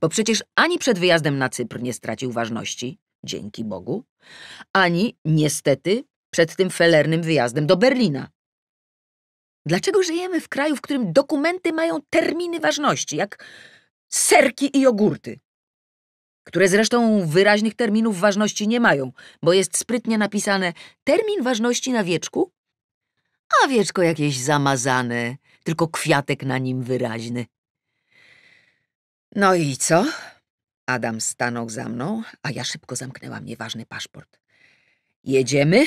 bo przecież ani przed wyjazdem na Cypr nie stracił ważności, dzięki Bogu, ani, niestety, przed tym felernym wyjazdem do Berlina. Dlaczego żyjemy w kraju, w którym dokumenty mają terminy ważności, jak serki i jogurty? które zresztą wyraźnych terminów ważności nie mają, bo jest sprytnie napisane termin ważności na wieczku, a wieczko jakieś zamazane, tylko kwiatek na nim wyraźny. No i co? Adam stanął za mną, a ja szybko zamknęłam nieważny paszport. Jedziemy?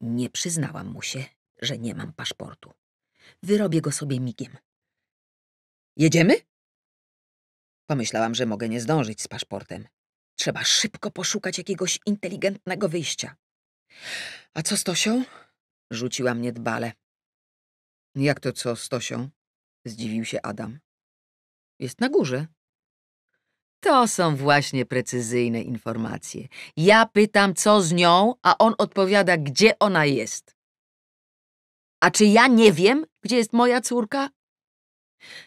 Nie przyznałam mu się, że nie mam paszportu. Wyrobię go sobie migiem. Jedziemy? Pomyślałam, że mogę nie zdążyć z paszportem. Trzeba szybko poszukać jakiegoś inteligentnego wyjścia. A co z Tosią? Rzuciła mnie dbale. Jak to co z Tosią? Zdziwił się Adam. Jest na górze. To są właśnie precyzyjne informacje. Ja pytam, co z nią, a on odpowiada, gdzie ona jest. A czy ja nie wiem, gdzie jest moja córka?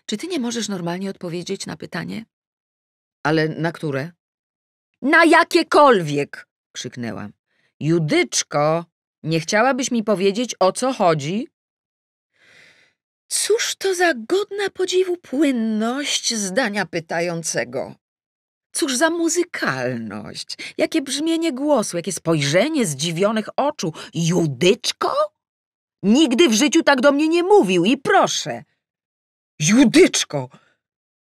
Czy ty nie możesz normalnie odpowiedzieć na pytanie? Ale na które? Na jakiekolwiek! krzyknęłam. Judyczko, nie chciałabyś mi powiedzieć, o co chodzi? Cóż to za godna podziwu płynność zdania pytającego? Cóż za muzykalność, jakie brzmienie głosu, jakie spojrzenie zdziwionych oczu. Judyczko? Nigdy w życiu tak do mnie nie mówił i proszę. Judyczko!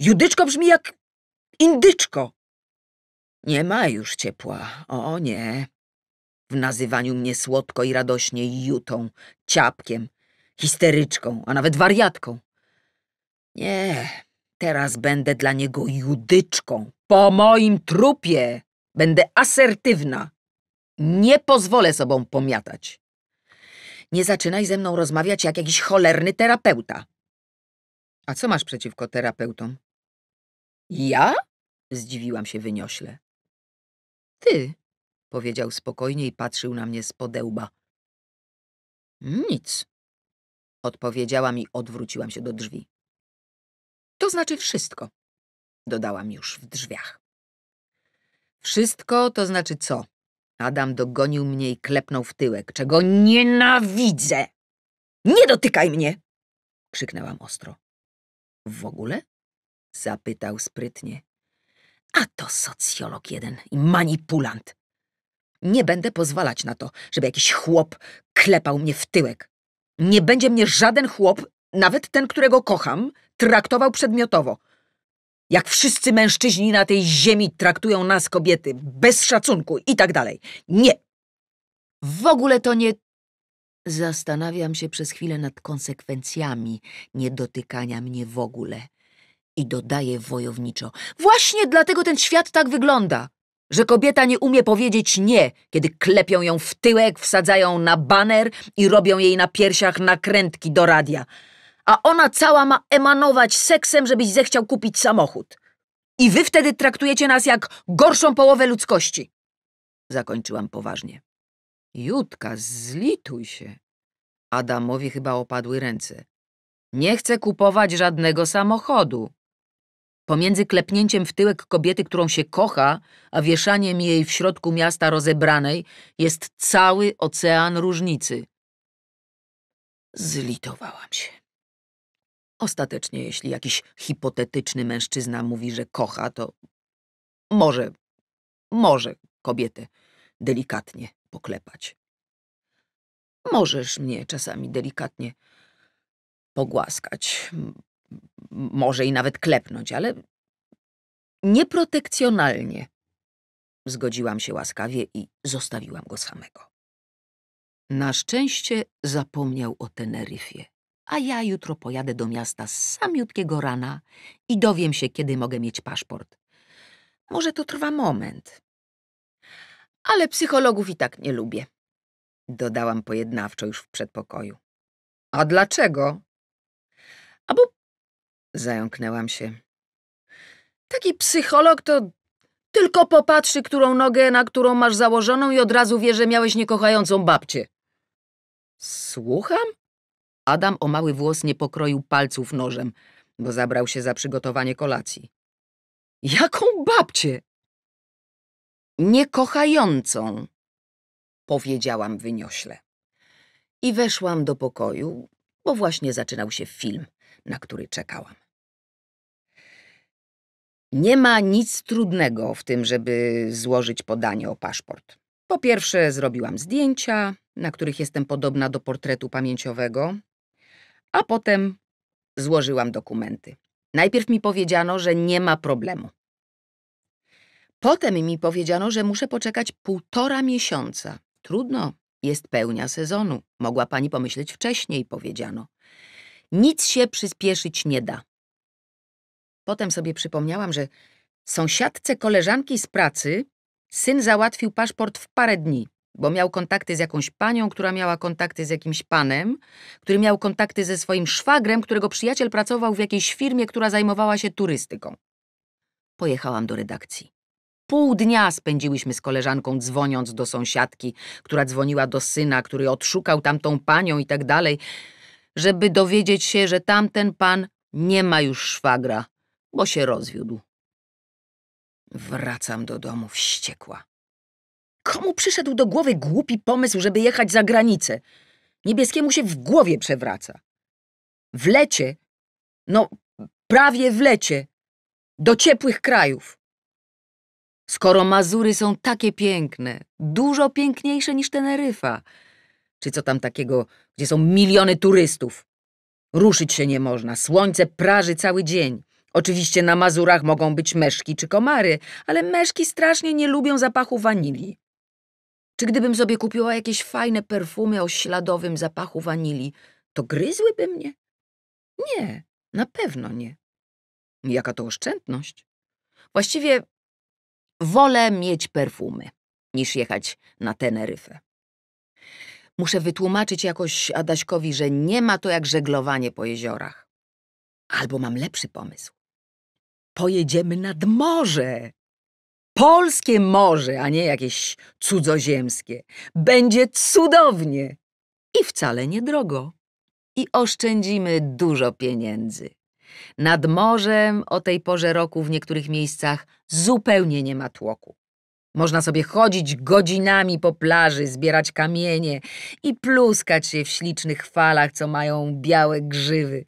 Judyczko brzmi jak indyczko. Nie ma już ciepła, o nie. W nazywaniu mnie słodko i radośnie jutą, ciapkiem, histeryczką, a nawet wariatką. Nie, teraz będę dla niego judyczką. Po moim trupie będę asertywna. Nie pozwolę sobą pomiatać. Nie zaczynaj ze mną rozmawiać jak jakiś cholerny terapeuta. A co masz przeciwko terapeutom? Ja? Zdziwiłam się wyniośle. Ty, powiedział spokojnie i patrzył na mnie z podełba. Nic, odpowiedziałam i odwróciłam się do drzwi. To znaczy wszystko dodałam już w drzwiach. Wszystko to znaczy co? Adam dogonił mnie i klepnął w tyłek, czego nienawidzę. Nie dotykaj mnie! krzyknęłam ostro. W ogóle? zapytał sprytnie. A to socjolog jeden i manipulant. Nie będę pozwalać na to, żeby jakiś chłop klepał mnie w tyłek. Nie będzie mnie żaden chłop, nawet ten, którego kocham, traktował przedmiotowo jak wszyscy mężczyźni na tej ziemi traktują nas kobiety, bez szacunku i tak dalej. Nie. W ogóle to nie... Zastanawiam się przez chwilę nad konsekwencjami niedotykania mnie w ogóle. I dodaję wojowniczo. Właśnie dlatego ten świat tak wygląda, że kobieta nie umie powiedzieć nie, kiedy klepią ją w tyłek, wsadzają na baner i robią jej na piersiach nakrętki do radia a ona cała ma emanować seksem, żebyś zechciał kupić samochód. I wy wtedy traktujecie nas jak gorszą połowę ludzkości. Zakończyłam poważnie. Jutka, zlituj się. Adamowi chyba opadły ręce. Nie chcę kupować żadnego samochodu. Pomiędzy klepnięciem w tyłek kobiety, którą się kocha, a wieszaniem jej w środku miasta rozebranej jest cały ocean różnicy. Zlitowałam się. Ostatecznie, jeśli jakiś hipotetyczny mężczyzna mówi, że kocha, to może, może kobietę delikatnie poklepać. Możesz mnie czasami delikatnie pogłaskać, może i nawet klepnąć, ale nieprotekcjonalnie. Zgodziłam się łaskawie i zostawiłam go samego. Na szczęście zapomniał o Teneryfie a ja jutro pojadę do miasta z samiutkiego rana i dowiem się, kiedy mogę mieć paszport. Może to trwa moment. Ale psychologów i tak nie lubię. Dodałam pojednawczo już w przedpokoju. A dlaczego? A bo... Zająknęłam się. Taki psycholog to tylko popatrzy, którą nogę, na którą masz założoną i od razu wie, że miałeś niekochającą babcię. Słucham? Adam o mały włos nie pokroił palców nożem, bo zabrał się za przygotowanie kolacji. Jaką babcię? Niekochającą, powiedziałam wyniośle. I weszłam do pokoju, bo właśnie zaczynał się film, na który czekałam. Nie ma nic trudnego w tym, żeby złożyć podanie o paszport. Po pierwsze, zrobiłam zdjęcia, na których jestem podobna do portretu pamięciowego, a potem złożyłam dokumenty. Najpierw mi powiedziano, że nie ma problemu. Potem mi powiedziano, że muszę poczekać półtora miesiąca. Trudno, jest pełnia sezonu. Mogła pani pomyśleć wcześniej, powiedziano. Nic się przyspieszyć nie da. Potem sobie przypomniałam, że sąsiadce koleżanki z pracy syn załatwił paszport w parę dni bo miał kontakty z jakąś panią, która miała kontakty z jakimś panem, który miał kontakty ze swoim szwagrem, którego przyjaciel pracował w jakiejś firmie, która zajmowała się turystyką. Pojechałam do redakcji. Pół dnia spędziłyśmy z koleżanką dzwoniąc do sąsiadki, która dzwoniła do syna, który odszukał tamtą panią i tak dalej, żeby dowiedzieć się, że tamten pan nie ma już szwagra, bo się rozwiódł. Wracam do domu wściekła. Komu przyszedł do głowy głupi pomysł, żeby jechać za granicę? Niebieskiemu się w głowie przewraca. W lecie, no prawie w lecie, do ciepłych krajów. Skoro Mazury są takie piękne, dużo piękniejsze niż Teneryfa, czy co tam takiego, gdzie są miliony turystów. Ruszyć się nie można, słońce praży cały dzień. Oczywiście na Mazurach mogą być meszki czy komary, ale meszki strasznie nie lubią zapachu wanilii. Czy gdybym sobie kupiła jakieś fajne perfumy o śladowym zapachu wanilii, to gryzłyby mnie? Nie, na pewno nie. Jaka to oszczędność? Właściwie wolę mieć perfumy, niż jechać na Teneryfę. Muszę wytłumaczyć jakoś Adaśkowi, że nie ma to jak żeglowanie po jeziorach. Albo mam lepszy pomysł. Pojedziemy nad morze! polskie morze, a nie jakieś cudzoziemskie. Będzie cudownie i wcale niedrogo. I oszczędzimy dużo pieniędzy. Nad morzem o tej porze roku w niektórych miejscach zupełnie nie ma tłoku. Można sobie chodzić godzinami po plaży, zbierać kamienie i pluskać się w ślicznych falach, co mają białe grzywy.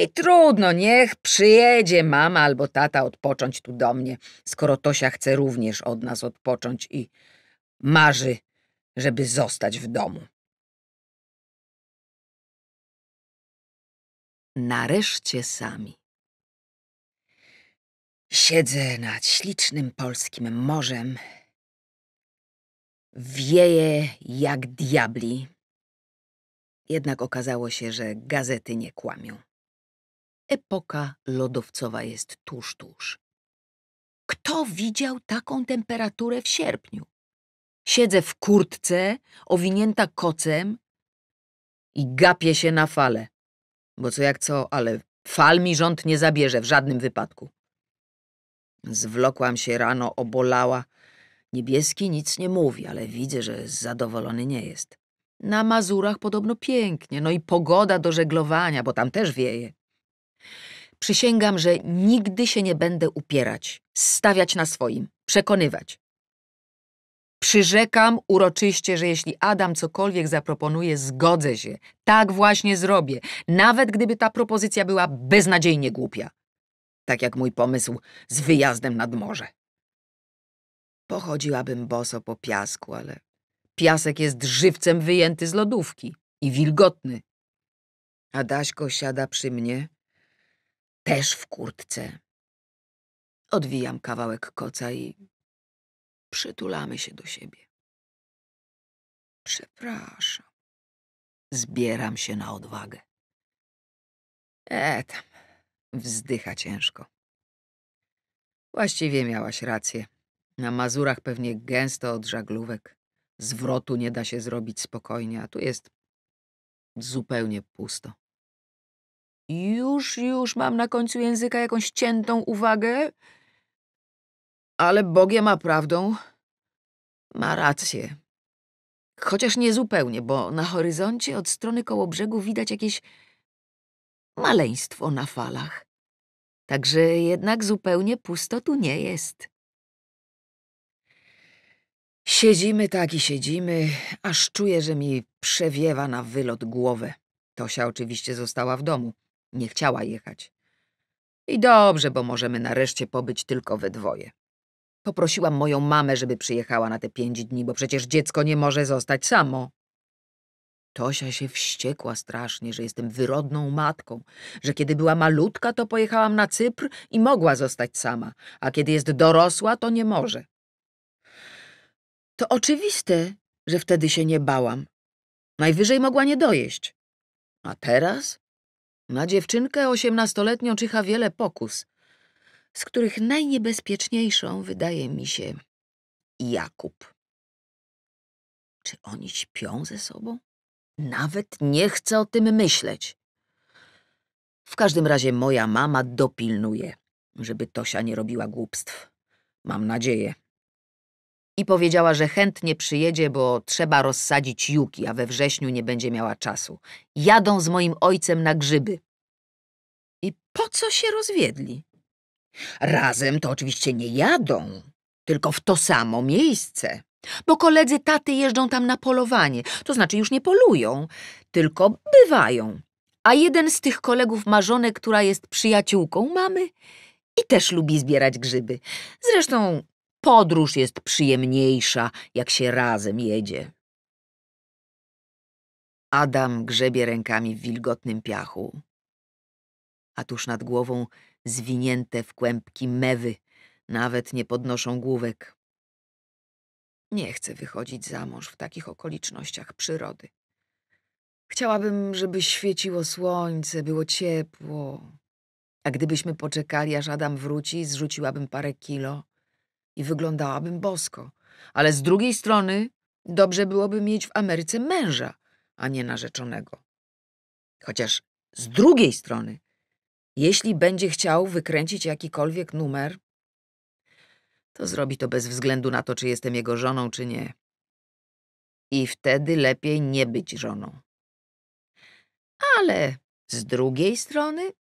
I trudno, niech przyjedzie mama albo tata odpocząć tu do mnie, skoro Tosia chce również od nas odpocząć i marzy, żeby zostać w domu. Nareszcie sami. Siedzę nad ślicznym polskim morzem. Wieje jak diabli. Jednak okazało się, że gazety nie kłamią. Epoka lodowcowa jest tuż, tuż. Kto widział taką temperaturę w sierpniu? Siedzę w kurtce, owinięta kocem i gapię się na fale. Bo co jak co, ale fal mi rząd nie zabierze w żadnym wypadku. Zwlokłam się rano, obolała. Niebieski nic nie mówi, ale widzę, że zadowolony nie jest. Na Mazurach podobno pięknie, no i pogoda do żeglowania, bo tam też wieje. Przysięgam, że nigdy się nie będę upierać, stawiać na swoim, przekonywać. Przyrzekam uroczyście, że jeśli Adam cokolwiek zaproponuje, zgodzę się. Tak właśnie zrobię, nawet gdyby ta propozycja była beznadziejnie głupia. Tak jak mój pomysł z wyjazdem nad morze. Pochodziłabym boso po piasku, ale piasek jest żywcem wyjęty z lodówki i wilgotny. Adaśko siada przy mnie też w kurtce. Odwijam kawałek koca i przytulamy się do siebie. Przepraszam. Zbieram się na odwagę. E tam, wzdycha ciężko. Właściwie miałaś rację. Na Mazurach pewnie gęsto od żaglówek. Zwrotu nie da się zrobić spokojnie, a tu jest zupełnie pusto. Już, już mam na końcu języka jakąś ciętą uwagę. Ale Bogiem ma prawdą. Ma rację. Chociaż nie zupełnie, bo na horyzoncie od strony koło brzegu widać jakieś maleństwo na falach. Także jednak zupełnie pusto tu nie jest. Siedzimy tak i siedzimy, aż czuję, że mi przewiewa na wylot głowę. Tosia oczywiście została w domu. Nie chciała jechać. I dobrze, bo możemy nareszcie pobyć tylko we dwoje. Poprosiłam moją mamę, żeby przyjechała na te pięć dni, bo przecież dziecko nie może zostać samo. Tosia się wściekła strasznie, że jestem wyrodną matką, że kiedy była malutka, to pojechałam na Cypr i mogła zostać sama, a kiedy jest dorosła, to nie może. To oczywiste, że wtedy się nie bałam. Najwyżej mogła nie dojeść. A teraz? Na dziewczynkę osiemnastoletnią czyha wiele pokus, z których najniebezpieczniejszą wydaje mi się Jakub. Czy oni śpią ze sobą? Nawet nie chcę o tym myśleć. W każdym razie moja mama dopilnuje, żeby Tosia nie robiła głupstw. Mam nadzieję i powiedziała, że chętnie przyjedzie, bo trzeba rozsadzić juki, a we wrześniu nie będzie miała czasu. Jadą z moim ojcem na grzyby. I po co się rozwiedli? Razem to oczywiście nie jadą, tylko w to samo miejsce. Bo koledzy taty jeżdżą tam na polowanie, to znaczy już nie polują, tylko bywają. A jeden z tych kolegów ma żonę, która jest przyjaciółką mamy i też lubi zbierać grzyby. Zresztą Podróż jest przyjemniejsza, jak się razem jedzie. Adam grzebie rękami w wilgotnym piachu, a tuż nad głową zwinięte w kłębki mewy nawet nie podnoszą główek. Nie chcę wychodzić za mąż w takich okolicznościach przyrody. Chciałabym, żeby świeciło słońce, było ciepło. A gdybyśmy poczekali, aż Adam wróci, zrzuciłabym parę kilo i wyglądałabym bosko. Ale z drugiej strony dobrze byłoby mieć w Ameryce męża, a nie narzeczonego. Chociaż z drugiej strony, jeśli będzie chciał wykręcić jakikolwiek numer, to zrobi to bez względu na to, czy jestem jego żoną, czy nie. I wtedy lepiej nie być żoną. Ale z drugiej strony,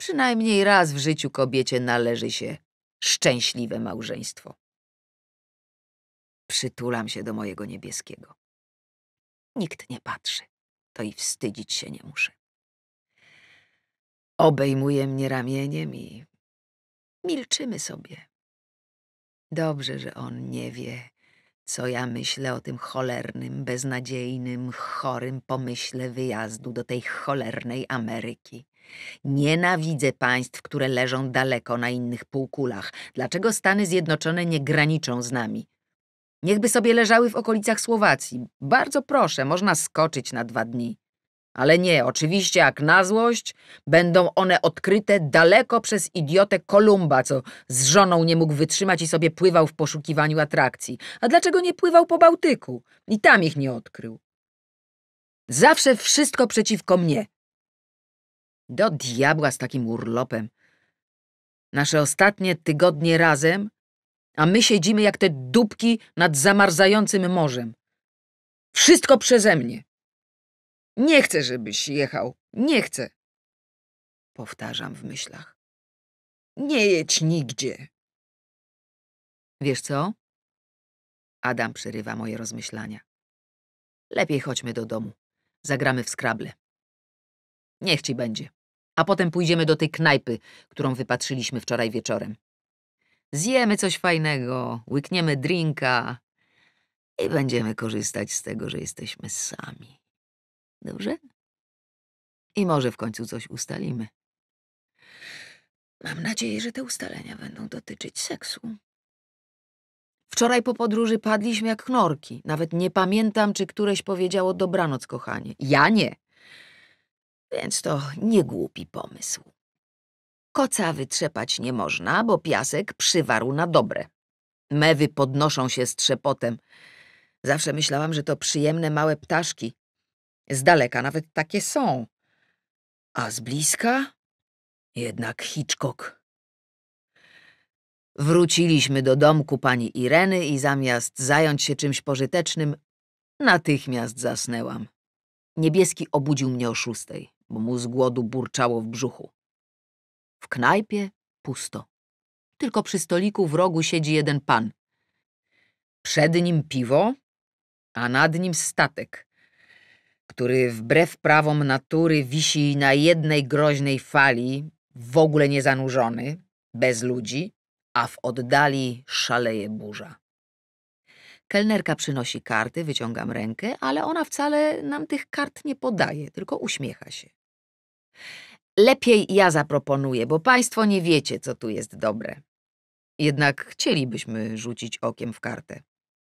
przynajmniej raz w życiu kobiecie należy się szczęśliwe małżeństwo. Przytulam się do mojego niebieskiego. Nikt nie patrzy, to i wstydzić się nie muszę. Obejmuje mnie ramieniem i milczymy sobie. Dobrze, że on nie wie, co ja myślę o tym cholernym, beznadziejnym, chorym pomyśle wyjazdu do tej cholernej Ameryki. Nienawidzę państw, które leżą daleko na innych półkulach. Dlaczego Stany Zjednoczone nie graniczą z nami? Niechby sobie leżały w okolicach Słowacji. Bardzo proszę, można skoczyć na dwa dni. Ale nie, oczywiście jak na złość będą one odkryte daleko przez idiotę Kolumba, co z żoną nie mógł wytrzymać i sobie pływał w poszukiwaniu atrakcji. A dlaczego nie pływał po Bałtyku? I tam ich nie odkrył. Zawsze wszystko przeciwko mnie, do diabła z takim urlopem. Nasze ostatnie tygodnie razem, a my siedzimy jak te dupki nad zamarzającym morzem. Wszystko przeze mnie. Nie chcę, żebyś jechał. Nie chcę. Powtarzam w myślach. Nie jedź nigdzie. Wiesz co? Adam przerywa moje rozmyślania. Lepiej chodźmy do domu. Zagramy w skrable. Niech ci będzie a potem pójdziemy do tej knajpy, którą wypatrzyliśmy wczoraj wieczorem. Zjemy coś fajnego, łykniemy drinka i będziemy korzystać z tego, że jesteśmy sami. Dobrze? I może w końcu coś ustalimy. Mam nadzieję, że te ustalenia będą dotyczyć seksu. Wczoraj po podróży padliśmy jak knorki. Nawet nie pamiętam, czy któreś powiedziało dobranoc, kochanie. Ja nie więc to niegłupi pomysł. Koca wytrzepać nie można, bo piasek przywarł na dobre. Mewy podnoszą się z trzepotem. Zawsze myślałam, że to przyjemne małe ptaszki. Z daleka nawet takie są. A z bliska? Jednak Hitchcock. Wróciliśmy do domku pani Ireny i zamiast zająć się czymś pożytecznym, natychmiast zasnęłam. Niebieski obudził mnie o szóstej bo mu z głodu burczało w brzuchu. W knajpie pusto. Tylko przy stoliku w rogu siedzi jeden pan. Przed nim piwo, a nad nim statek, który wbrew prawom natury wisi na jednej groźnej fali, w ogóle niezanurzony, bez ludzi, a w oddali szaleje burza. Kelnerka przynosi karty, wyciągam rękę, ale ona wcale nam tych kart nie podaje, tylko uśmiecha się. Lepiej ja zaproponuję, bo państwo nie wiecie, co tu jest dobre. Jednak chcielibyśmy rzucić okiem w kartę,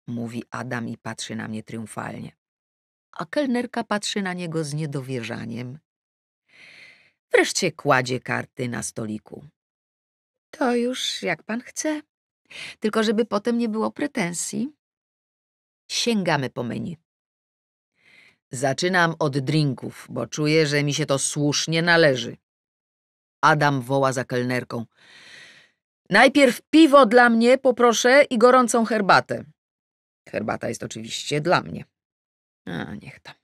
mówi Adam i patrzy na mnie triumfalnie. A kelnerka patrzy na niego z niedowierzaniem. Wreszcie kładzie karty na stoliku. To już jak pan chce, tylko żeby potem nie było pretensji. Sięgamy po menu. Zaczynam od drinków, bo czuję, że mi się to słusznie należy. Adam woła za kelnerką. Najpierw piwo dla mnie, poproszę, i gorącą herbatę. Herbata jest oczywiście dla mnie. A, niech tam.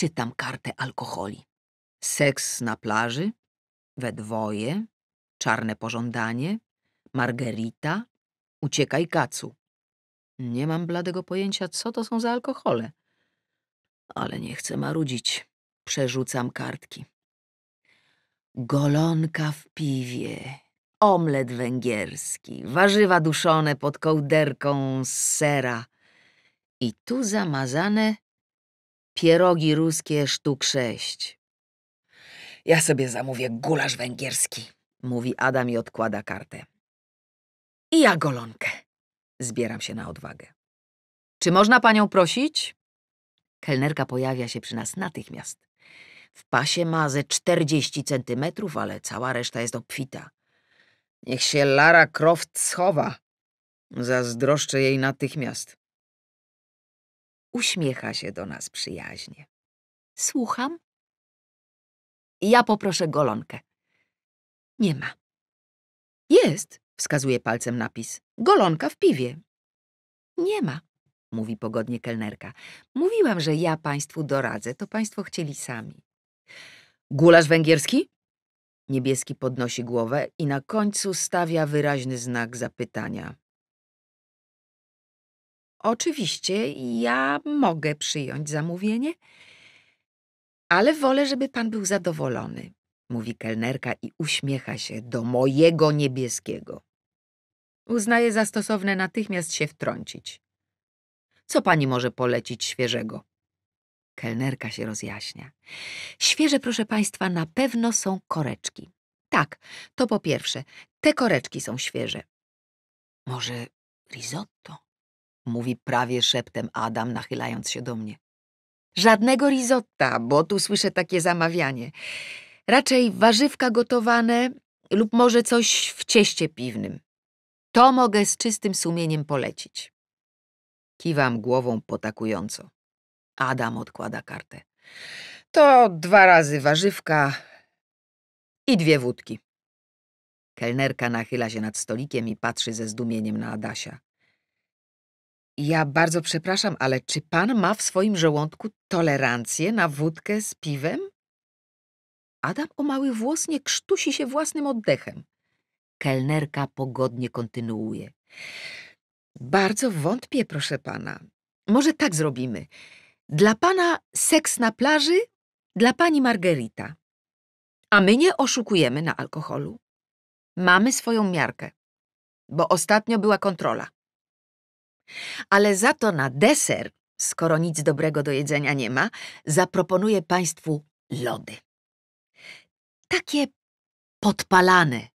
Czytam kartę alkoholi. Seks na plaży, we dwoje, czarne pożądanie, margerita, uciekaj kacu. Nie mam bladego pojęcia, co to są za alkohole ale nie chcę marudzić. Przerzucam kartki. Golonka w piwie, omlet węgierski, warzywa duszone pod kołderką z sera i tu zamazane pierogi ruskie sztuk sześć. Ja sobie zamówię gulasz węgierski, mówi Adam i odkłada kartę. I ja golonkę. Zbieram się na odwagę. Czy można panią prosić? Kelnerka pojawia się przy nas natychmiast. W pasie ma ze 40 centymetrów, ale cała reszta jest obfita. Niech się Lara Croft schowa. Zazdroszczę jej natychmiast. Uśmiecha się do nas przyjaźnie. Słucham? Ja poproszę golonkę. Nie ma. Jest, wskazuje palcem napis. Golonka w piwie. Nie ma mówi pogodnie kelnerka. Mówiłam, że ja państwu doradzę, to państwo chcieli sami. Gulasz węgierski? Niebieski podnosi głowę i na końcu stawia wyraźny znak zapytania. Oczywiście ja mogę przyjąć zamówienie, ale wolę, żeby pan był zadowolony, mówi kelnerka i uśmiecha się do mojego niebieskiego. Uznaje za stosowne natychmiast się wtrącić. Co pani może polecić świeżego? Kelnerka się rozjaśnia. Świeże, proszę państwa, na pewno są koreczki. Tak, to po pierwsze, te koreczki są świeże. Może risotto? Mówi prawie szeptem Adam, nachylając się do mnie. Żadnego risotta, bo tu słyszę takie zamawianie. Raczej warzywka gotowane lub może coś w cieście piwnym. To mogę z czystym sumieniem polecić. Kiwam głową potakująco. Adam odkłada kartę. To dwa razy warzywka i dwie wódki. Kelnerka nachyla się nad stolikiem i patrzy ze zdumieniem na Adasia. Ja bardzo przepraszam, ale czy pan ma w swoim żołądku tolerancję na wódkę z piwem? Adam o mały włos nie krztusi się własnym oddechem. Kelnerka pogodnie kontynuuje. Bardzo wątpię, proszę pana. Może tak zrobimy. Dla pana seks na plaży, dla pani Margerita. A my nie oszukujemy na alkoholu. Mamy swoją miarkę, bo ostatnio była kontrola. Ale za to na deser, skoro nic dobrego do jedzenia nie ma, zaproponuję państwu lody. Takie podpalane,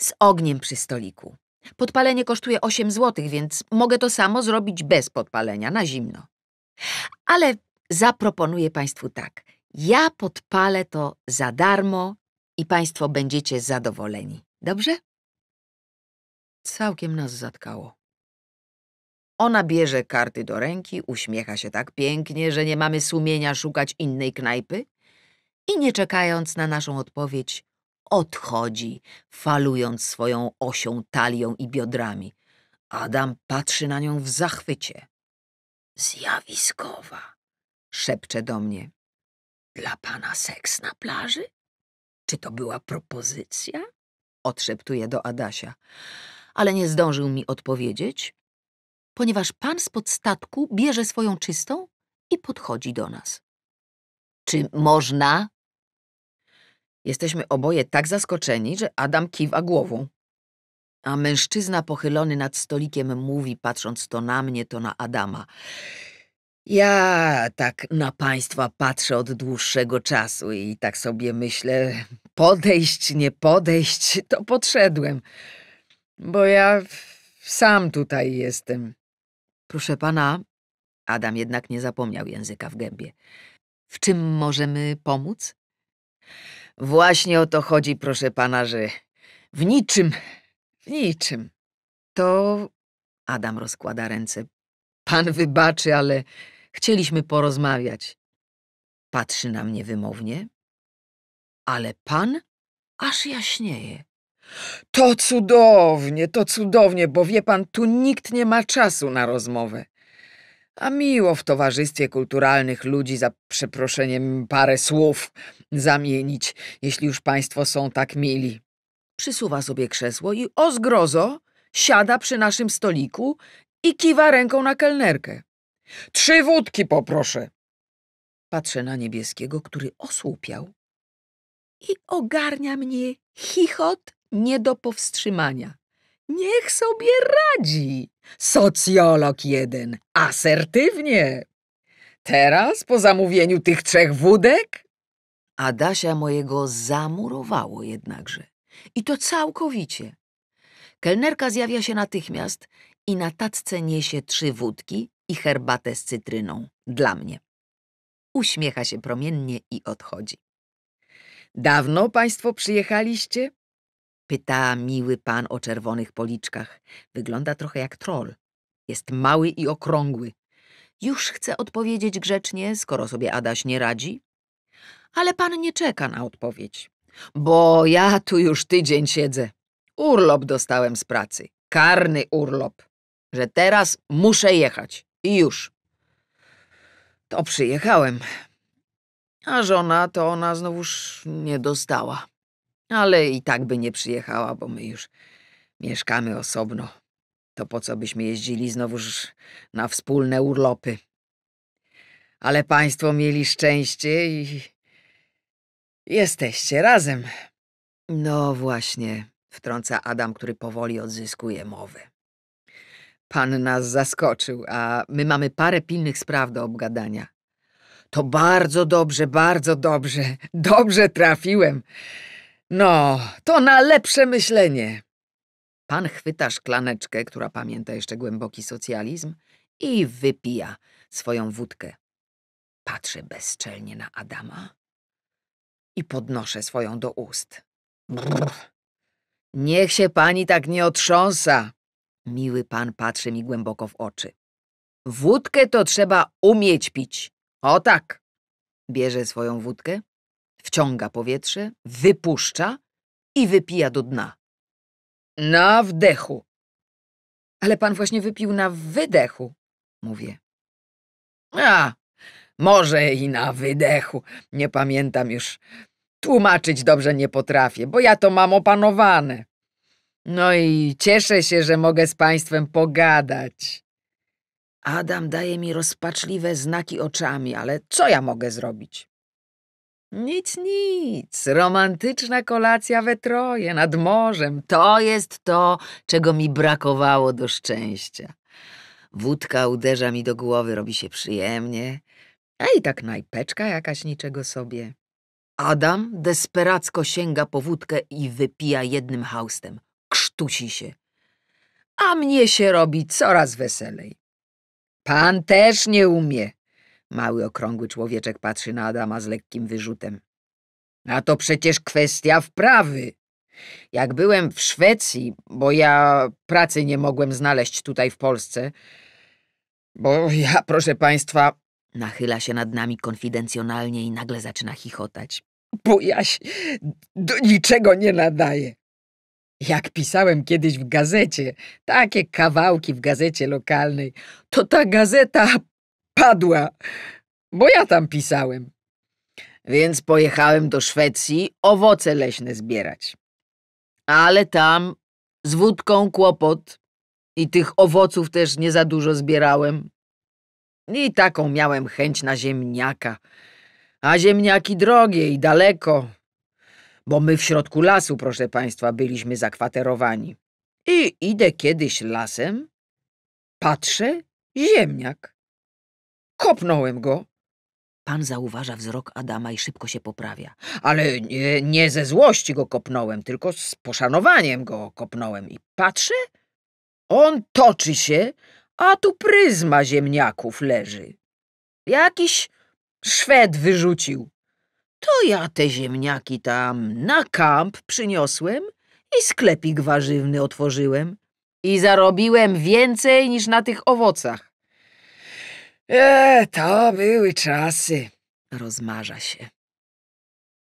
z ogniem przy stoliku. Podpalenie kosztuje 8 zł, więc mogę to samo zrobić bez podpalenia, na zimno. Ale zaproponuję Państwu tak. Ja podpalę to za darmo i Państwo będziecie zadowoleni. Dobrze? Całkiem nas zatkało. Ona bierze karty do ręki, uśmiecha się tak pięknie, że nie mamy sumienia szukać innej knajpy i nie czekając na naszą odpowiedź, odchodzi, falując swoją osią, talią i biodrami. Adam patrzy na nią w zachwycie. Zjawiskowa, szepcze do mnie. Dla pana seks na plaży? Czy to była propozycja? Odszeptuje do Adasia, ale nie zdążył mi odpowiedzieć, ponieważ pan spod statku bierze swoją czystą i podchodzi do nas. Czy można Jesteśmy oboje tak zaskoczeni, że Adam kiwa głową. A mężczyzna pochylony nad stolikiem mówi, patrząc to na mnie, to na Adama. Ja tak na państwa patrzę od dłuższego czasu i tak sobie myślę, podejść, nie podejść, to podszedłem, bo ja sam tutaj jestem. Proszę pana, Adam jednak nie zapomniał języka w gębie. W czym możemy pomóc? Właśnie o to chodzi, proszę pana, że w niczym, w niczym. To Adam rozkłada ręce. Pan wybaczy, ale chcieliśmy porozmawiać. Patrzy na mnie wymownie, ale pan aż jaśnieje. To cudownie, to cudownie, bo wie pan, tu nikt nie ma czasu na rozmowę a miło w towarzystwie kulturalnych ludzi za przeproszeniem parę słów zamienić, jeśli już państwo są tak mili. Przysuwa sobie krzesło i o zgrozo siada przy naszym stoliku i kiwa ręką na kelnerkę. Trzy wódki poproszę. Patrzę na niebieskiego, który osłupiał i ogarnia mnie chichot nie do powstrzymania. Niech sobie radzi. Socjolog jeden, asertywnie. Teraz po zamówieniu tych trzech wódek? Adasia mojego zamurowało jednakże. I to całkowicie. Kelnerka zjawia się natychmiast i na tatce niesie trzy wódki i herbatę z cytryną. Dla mnie. Uśmiecha się promiennie i odchodzi. Dawno państwo przyjechaliście? Pyta miły pan o czerwonych policzkach. Wygląda trochę jak troll. Jest mały i okrągły. Już chce odpowiedzieć grzecznie, skoro sobie Adaś nie radzi. Ale pan nie czeka na odpowiedź. Bo ja tu już tydzień siedzę. Urlop dostałem z pracy. Karny urlop. Że teraz muszę jechać. I już. To przyjechałem. A żona to ona znowuż nie dostała. Ale i tak by nie przyjechała, bo my już mieszkamy osobno. To po co byśmy jeździli znowuż na wspólne urlopy? Ale państwo mieli szczęście i jesteście razem. No właśnie, wtrąca Adam, który powoli odzyskuje mowę. Pan nas zaskoczył, a my mamy parę pilnych spraw do obgadania. To bardzo dobrze, bardzo dobrze. Dobrze trafiłem. No, to na lepsze myślenie. Pan chwyta szklaneczkę, która pamięta jeszcze głęboki socjalizm i wypija swoją wódkę. Patrzę bezczelnie na Adama i podnoszę swoją do ust. Brrr. Niech się pani tak nie otrząsa. Miły pan patrzy mi głęboko w oczy. Wódkę to trzeba umieć pić. O tak. Bierze swoją wódkę Wciąga powietrze, wypuszcza i wypija do dna. Na wdechu. Ale pan właśnie wypił na wydechu, mówię. A, może i na wydechu. Nie pamiętam już. Tłumaczyć dobrze nie potrafię, bo ja to mam opanowane. No i cieszę się, że mogę z państwem pogadać. Adam daje mi rozpaczliwe znaki oczami, ale co ja mogę zrobić? Nic, nic, romantyczna kolacja we troje, nad morzem. To jest to, czego mi brakowało do szczęścia. Wódka uderza mi do głowy, robi się przyjemnie. A i tak najpeczka jakaś niczego sobie. Adam desperacko sięga po wódkę i wypija jednym haustem. Krztusi się. A mnie się robi coraz weselej. Pan też nie umie, Mały, okrągły człowieczek patrzy na Adama z lekkim wyrzutem. A to przecież kwestia wprawy. Jak byłem w Szwecji, bo ja pracy nie mogłem znaleźć tutaj w Polsce, bo ja, proszę państwa, nachyla się nad nami konfidencjonalnie i nagle zaczyna chichotać. Bo ja się do niczego nie nadaję. Jak pisałem kiedyś w gazecie, takie kawałki w gazecie lokalnej, to ta gazeta padła, bo ja tam pisałem. Więc pojechałem do Szwecji owoce leśne zbierać. Ale tam z wódką kłopot i tych owoców też nie za dużo zbierałem. I taką miałem chęć na ziemniaka. A ziemniaki drogie i daleko, bo my w środku lasu, proszę państwa, byliśmy zakwaterowani. I idę kiedyś lasem, patrzę, ziemniak. Kopnąłem go. Pan zauważa wzrok Adama i szybko się poprawia. Ale nie, nie ze złości go kopnąłem, tylko z poszanowaniem go kopnąłem. I patrzę, on toczy się, a tu pryzma ziemniaków leży. Jakiś Szwed wyrzucił. To ja te ziemniaki tam na kamp przyniosłem i sklepik warzywny otworzyłem. I zarobiłem więcej niż na tych owocach. E, to były czasy, rozmarza się.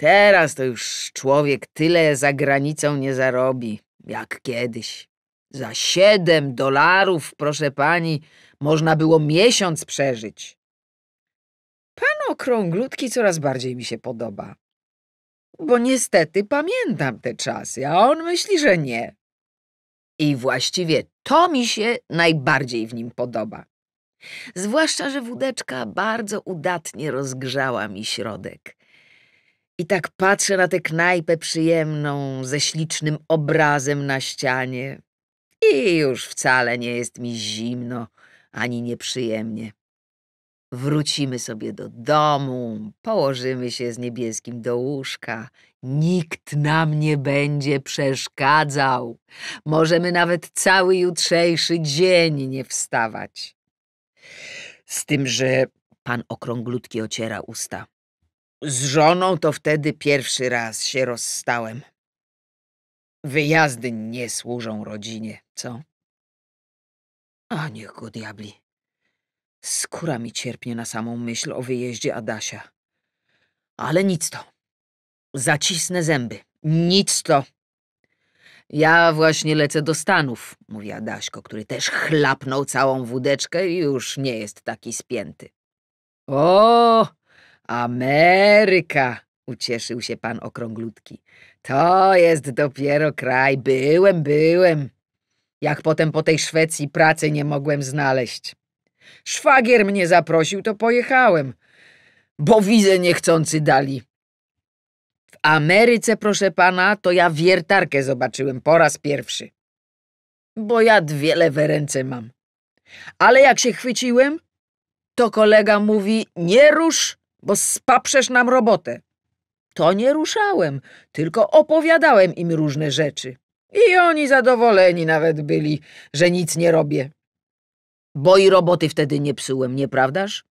Teraz to już człowiek tyle za granicą nie zarobi, jak kiedyś. Za siedem dolarów, proszę pani, można było miesiąc przeżyć. Pan okrąglutki coraz bardziej mi się podoba. Bo niestety pamiętam te czasy, a on myśli, że nie. I właściwie to mi się najbardziej w nim podoba. Zwłaszcza, że wódeczka bardzo udatnie rozgrzała mi środek. I tak patrzę na tę knajpę przyjemną, ze ślicznym obrazem na ścianie. I już wcale nie jest mi zimno ani nieprzyjemnie. Wrócimy sobie do domu, położymy się z niebieskim do łóżka. Nikt nam nie będzie przeszkadzał. Możemy nawet cały jutrzejszy dzień nie wstawać. Z tym, że pan okrąglutki ociera usta. Z żoną to wtedy pierwszy raz się rozstałem. Wyjazdy nie służą rodzinie, co? A niech go diabli. Skóra mi cierpnie na samą myśl o wyjeździe Adasia. Ale nic to. Zacisnę zęby. Nic to. Ja właśnie lecę do Stanów, mówi Adaśko, który też chlapnął całą wódeczkę i już nie jest taki spięty. O, Ameryka, ucieszył się pan okrąglutki. To jest dopiero kraj. Byłem, byłem. Jak potem po tej Szwecji pracy nie mogłem znaleźć. Szwagier mnie zaprosił, to pojechałem, bo widzę niechcący dali. Ameryce, proszę pana, to ja wiertarkę zobaczyłem po raz pierwszy. Bo ja dwie lewe ręce mam. Ale jak się chwyciłem, to kolega mówi, nie rusz, bo spaprzesz nam robotę. To nie ruszałem, tylko opowiadałem im różne rzeczy. I oni zadowoleni nawet byli, że nic nie robię. Bo i roboty wtedy nie psułem, nieprawdaż?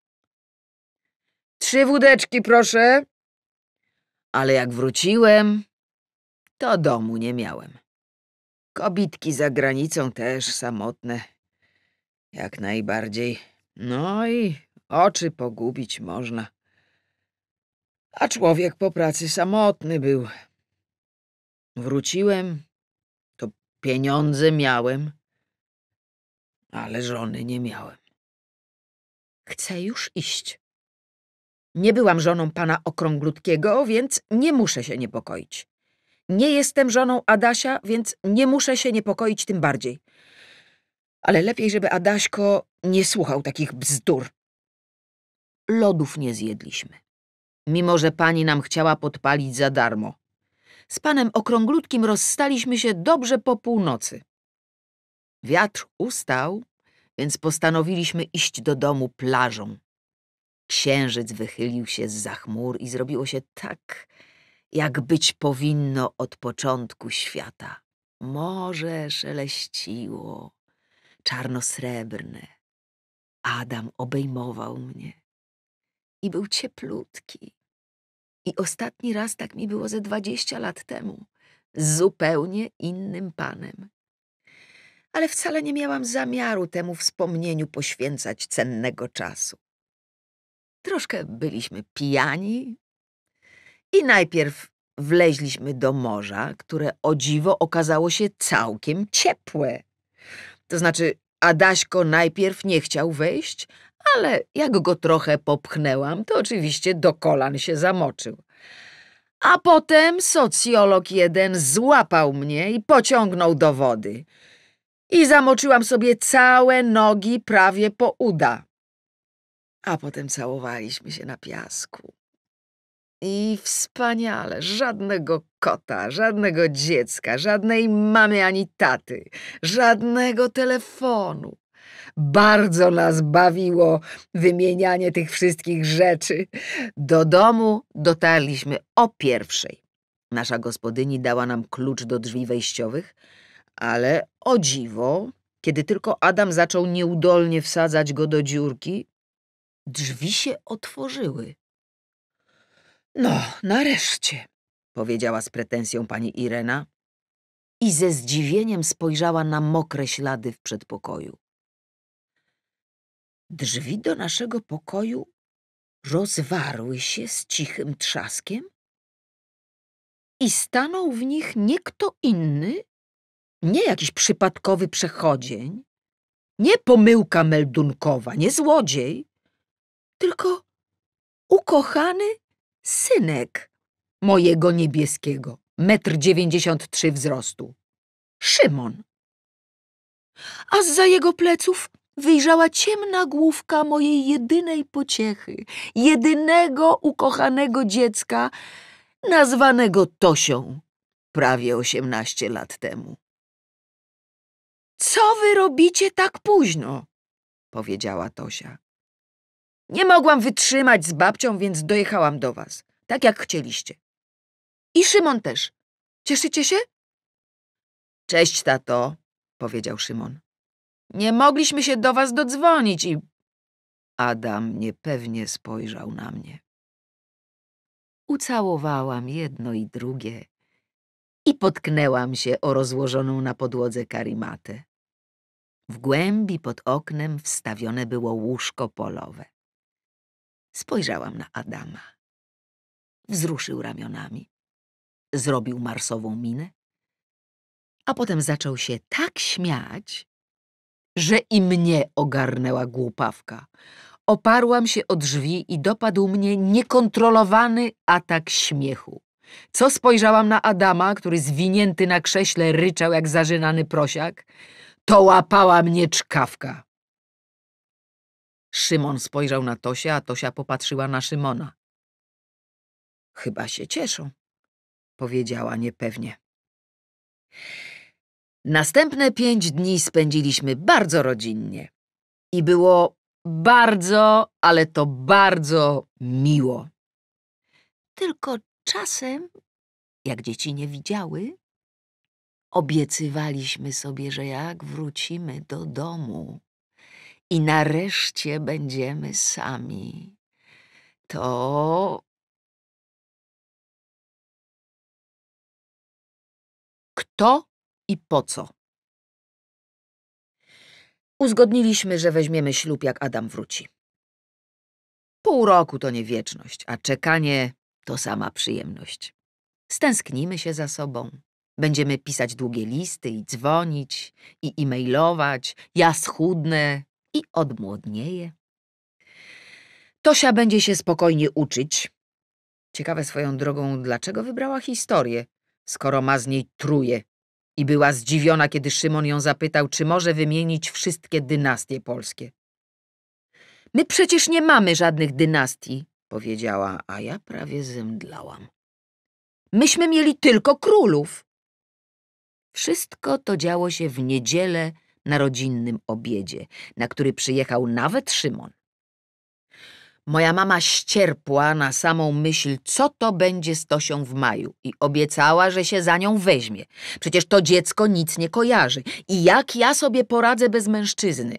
Trzy wódeczki, proszę, ale jak wróciłem, to domu nie miałem. Kobitki za granicą też samotne, jak najbardziej. No i oczy pogubić można. A człowiek po pracy samotny był. Wróciłem, to pieniądze miałem, ale żony nie miałem. Chcę już iść, nie byłam żoną pana Okrąglutkiego, więc nie muszę się niepokoić. Nie jestem żoną Adasia, więc nie muszę się niepokoić tym bardziej. Ale lepiej, żeby Adaśko nie słuchał takich bzdur. Lodów nie zjedliśmy. Mimo, że pani nam chciała podpalić za darmo. Z panem Okrąglutkim rozstaliśmy się dobrze po północy. Wiatr ustał, więc postanowiliśmy iść do domu plażą. Księżyc wychylił się z za chmur i zrobiło się tak, jak być powinno od początku świata. Morze szeleściło, czarno-srebrne. Adam obejmował mnie i był cieplutki. I ostatni raz tak mi było ze dwadzieścia lat temu, z zupełnie innym panem. Ale wcale nie miałam zamiaru temu wspomnieniu poświęcać cennego czasu. Troszkę byliśmy pijani i najpierw wleźliśmy do morza, które o dziwo okazało się całkiem ciepłe. To znaczy, Adaśko najpierw nie chciał wejść, ale jak go trochę popchnęłam, to oczywiście do kolan się zamoczył. A potem socjolog jeden złapał mnie i pociągnął do wody. I zamoczyłam sobie całe nogi prawie po uda a potem całowaliśmy się na piasku. I wspaniale, żadnego kota, żadnego dziecka, żadnej mamy ani taty, żadnego telefonu. Bardzo nas bawiło wymienianie tych wszystkich rzeczy. Do domu dotarliśmy o pierwszej. Nasza gospodyni dała nam klucz do drzwi wejściowych, ale o dziwo, kiedy tylko Adam zaczął nieudolnie wsadzać go do dziurki, Drzwi się otworzyły. No, nareszcie, powiedziała z pretensją pani Irena i ze zdziwieniem spojrzała na mokre ślady w przedpokoju. Drzwi do naszego pokoju rozwarły się z cichym trzaskiem i stanął w nich nie kto inny, nie jakiś przypadkowy przechodzień, nie pomyłka meldunkowa, nie złodziej, tylko ukochany synek mojego niebieskiego, metr dziewięćdziesiąt trzy wzrostu, Szymon. A z za jego pleców wyjrzała ciemna główka mojej jedynej pociechy, jedynego ukochanego dziecka, nazwanego Tosią prawie osiemnaście lat temu. Co wy robicie tak późno? powiedziała Tosia. Nie mogłam wytrzymać z babcią, więc dojechałam do was, tak jak chcieliście. I Szymon też. Cieszycie się? Cześć, tato, powiedział Szymon. Nie mogliśmy się do was dodzwonić i... Adam niepewnie spojrzał na mnie. Ucałowałam jedno i drugie i potknęłam się o rozłożoną na podłodze karimatę. W głębi pod oknem wstawione było łóżko polowe. Spojrzałam na Adama. Wzruszył ramionami, zrobił marsową minę, a potem zaczął się tak śmiać, że i mnie ogarnęła głupawka. Oparłam się o drzwi i dopadł mnie niekontrolowany atak śmiechu. Co spojrzałam na Adama, który zwinięty na krześle ryczał jak zażynany prosiak, to łapała mnie czkawka. Szymon spojrzał na Tosia, a Tosia popatrzyła na Szymona. Chyba się cieszą, powiedziała niepewnie. Następne pięć dni spędziliśmy bardzo rodzinnie i było bardzo, ale to bardzo miło. Tylko czasem, jak dzieci nie widziały, obiecywaliśmy sobie, że jak wrócimy do domu, i nareszcie będziemy sami. To... Kto i po co? Uzgodniliśmy, że weźmiemy ślub, jak Adam wróci. Pół roku to nie wieczność, a czekanie to sama przyjemność. Stęsknimy się za sobą. Będziemy pisać długie listy i dzwonić, i e-mailować. Ja schudnę, i odmłodnieje. Tosia będzie się spokojnie uczyć. Ciekawe swoją drogą, dlaczego wybrała historię, skoro ma z niej truje. I była zdziwiona, kiedy Szymon ją zapytał, czy może wymienić wszystkie dynastie polskie. My przecież nie mamy żadnych dynastii, powiedziała, a ja prawie zemdlałam. Myśmy mieli tylko królów. Wszystko to działo się w niedzielę na rodzinnym obiedzie, na który przyjechał nawet Szymon. Moja mama ścierpła na samą myśl, co to będzie z Tosią w maju i obiecała, że się za nią weźmie. Przecież to dziecko nic nie kojarzy. I jak ja sobie poradzę bez mężczyzny?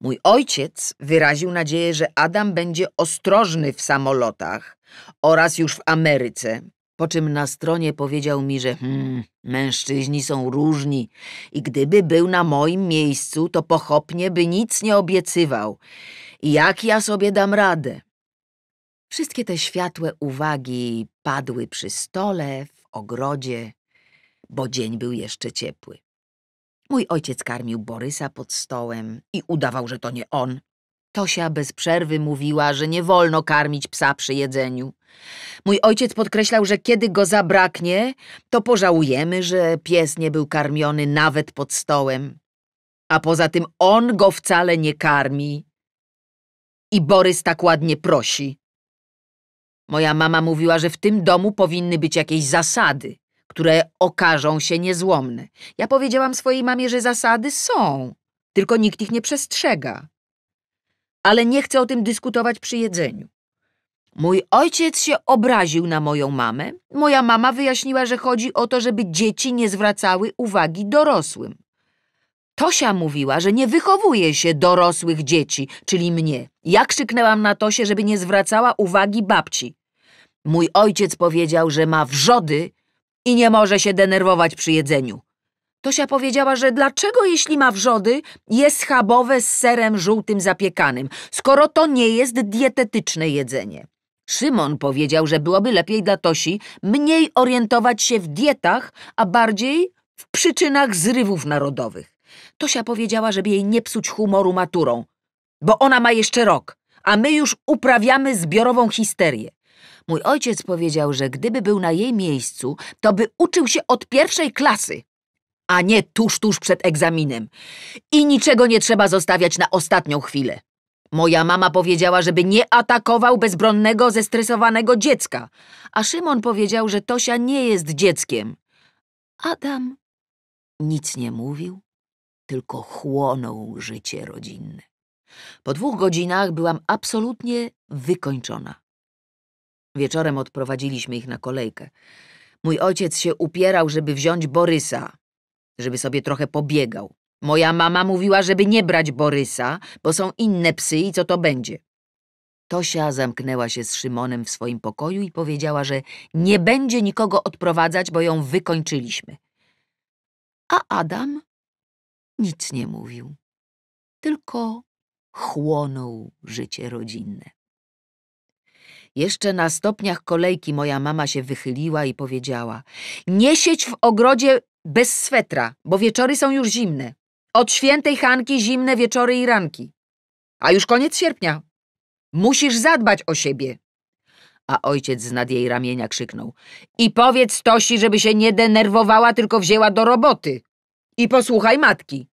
Mój ojciec wyraził nadzieję, że Adam będzie ostrożny w samolotach oraz już w Ameryce, po czym na stronie powiedział mi, że hmm, mężczyźni są różni i gdyby był na moim miejscu, to pochopnie by nic nie obiecywał. jak ja sobie dam radę? Wszystkie te światłe uwagi padły przy stole, w ogrodzie, bo dzień był jeszcze ciepły. Mój ojciec karmił Borysa pod stołem i udawał, że to nie on, Tosia bez przerwy mówiła, że nie wolno karmić psa przy jedzeniu. Mój ojciec podkreślał, że kiedy go zabraknie, to pożałujemy, że pies nie był karmiony nawet pod stołem. A poza tym on go wcale nie karmi. I Borys tak ładnie prosi. Moja mama mówiła, że w tym domu powinny być jakieś zasady, które okażą się niezłomne. Ja powiedziałam swojej mamie, że zasady są, tylko nikt ich nie przestrzega ale nie chcę o tym dyskutować przy jedzeniu. Mój ojciec się obraził na moją mamę. Moja mama wyjaśniła, że chodzi o to, żeby dzieci nie zwracały uwagi dorosłym. Tosia mówiła, że nie wychowuje się dorosłych dzieci, czyli mnie. Ja krzyknęłam na Tosię, żeby nie zwracała uwagi babci. Mój ojciec powiedział, że ma wrzody i nie może się denerwować przy jedzeniu. Tosia powiedziała, że dlaczego jeśli ma wrzody, je schabowe z serem żółtym zapiekanym, skoro to nie jest dietetyczne jedzenie. Szymon powiedział, że byłoby lepiej dla Tosi mniej orientować się w dietach, a bardziej w przyczynach zrywów narodowych. Tosia powiedziała, żeby jej nie psuć humoru maturą, bo ona ma jeszcze rok, a my już uprawiamy zbiorową histerię. Mój ojciec powiedział, że gdyby był na jej miejscu, to by uczył się od pierwszej klasy, a nie tuż, tuż przed egzaminem. I niczego nie trzeba zostawiać na ostatnią chwilę. Moja mama powiedziała, żeby nie atakował bezbronnego, zestresowanego dziecka, a Szymon powiedział, że Tosia nie jest dzieckiem. Adam nic nie mówił, tylko chłonął życie rodzinne. Po dwóch godzinach byłam absolutnie wykończona. Wieczorem odprowadziliśmy ich na kolejkę. Mój ojciec się upierał, żeby wziąć Borysa, żeby sobie trochę pobiegał. Moja mama mówiła, żeby nie brać Borysa, bo są inne psy i co to będzie. Tosia zamknęła się z Szymonem w swoim pokoju i powiedziała, że nie będzie nikogo odprowadzać, bo ją wykończyliśmy. A Adam nic nie mówił, tylko chłonął życie rodzinne. Jeszcze na stopniach kolejki moja mama się wychyliła i powiedziała: Nie w ogrodzie bez swetra, bo wieczory są już zimne. Od świętej Hanki zimne wieczory i ranki. A już koniec sierpnia. Musisz zadbać o siebie. A ojciec z nad jej ramienia krzyknął. I powiedz Tosi, żeby się nie denerwowała, tylko wzięła do roboty. I posłuchaj matki.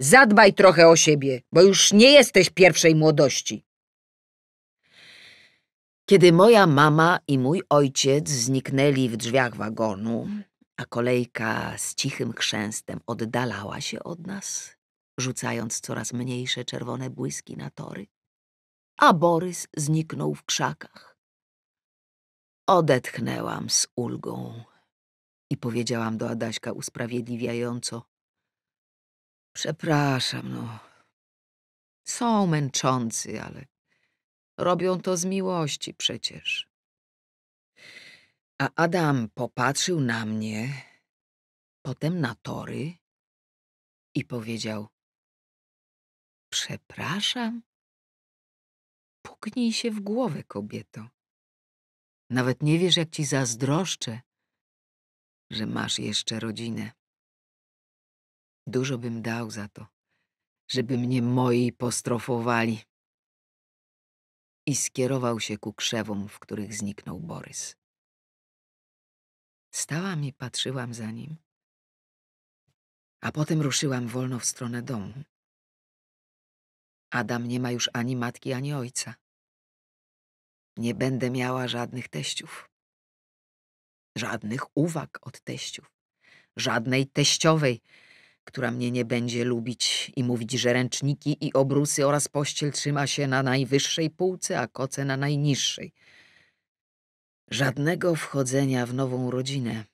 Zadbaj trochę o siebie, bo już nie jesteś pierwszej młodości. Kiedy moja mama i mój ojciec zniknęli w drzwiach wagonu, a kolejka z cichym chrzęstem oddalała się od nas, rzucając coraz mniejsze czerwone błyski na tory, a Borys zniknął w krzakach. Odetchnęłam z ulgą i powiedziałam do Adaśka usprawiedliwiająco – przepraszam, no, są męczący, ale robią to z miłości przecież. A Adam popatrzył na mnie, potem na tory i powiedział: Przepraszam? Puknij się w głowę, kobieto. Nawet nie wiesz, jak ci zazdroszczę, że masz jeszcze rodzinę. Dużo bym dał za to, żeby mnie moi postrofowali. I skierował się ku krzewom, w których zniknął Borys. Stałam i patrzyłam za nim. A potem ruszyłam wolno w stronę domu. Adam nie ma już ani matki, ani ojca. Nie będę miała żadnych teściów. Żadnych uwag od teściów. Żadnej teściowej, która mnie nie będzie lubić i mówić, że ręczniki i obrusy oraz pościel trzyma się na najwyższej półce, a koce na najniższej – Żadnego wchodzenia w nową rodzinę.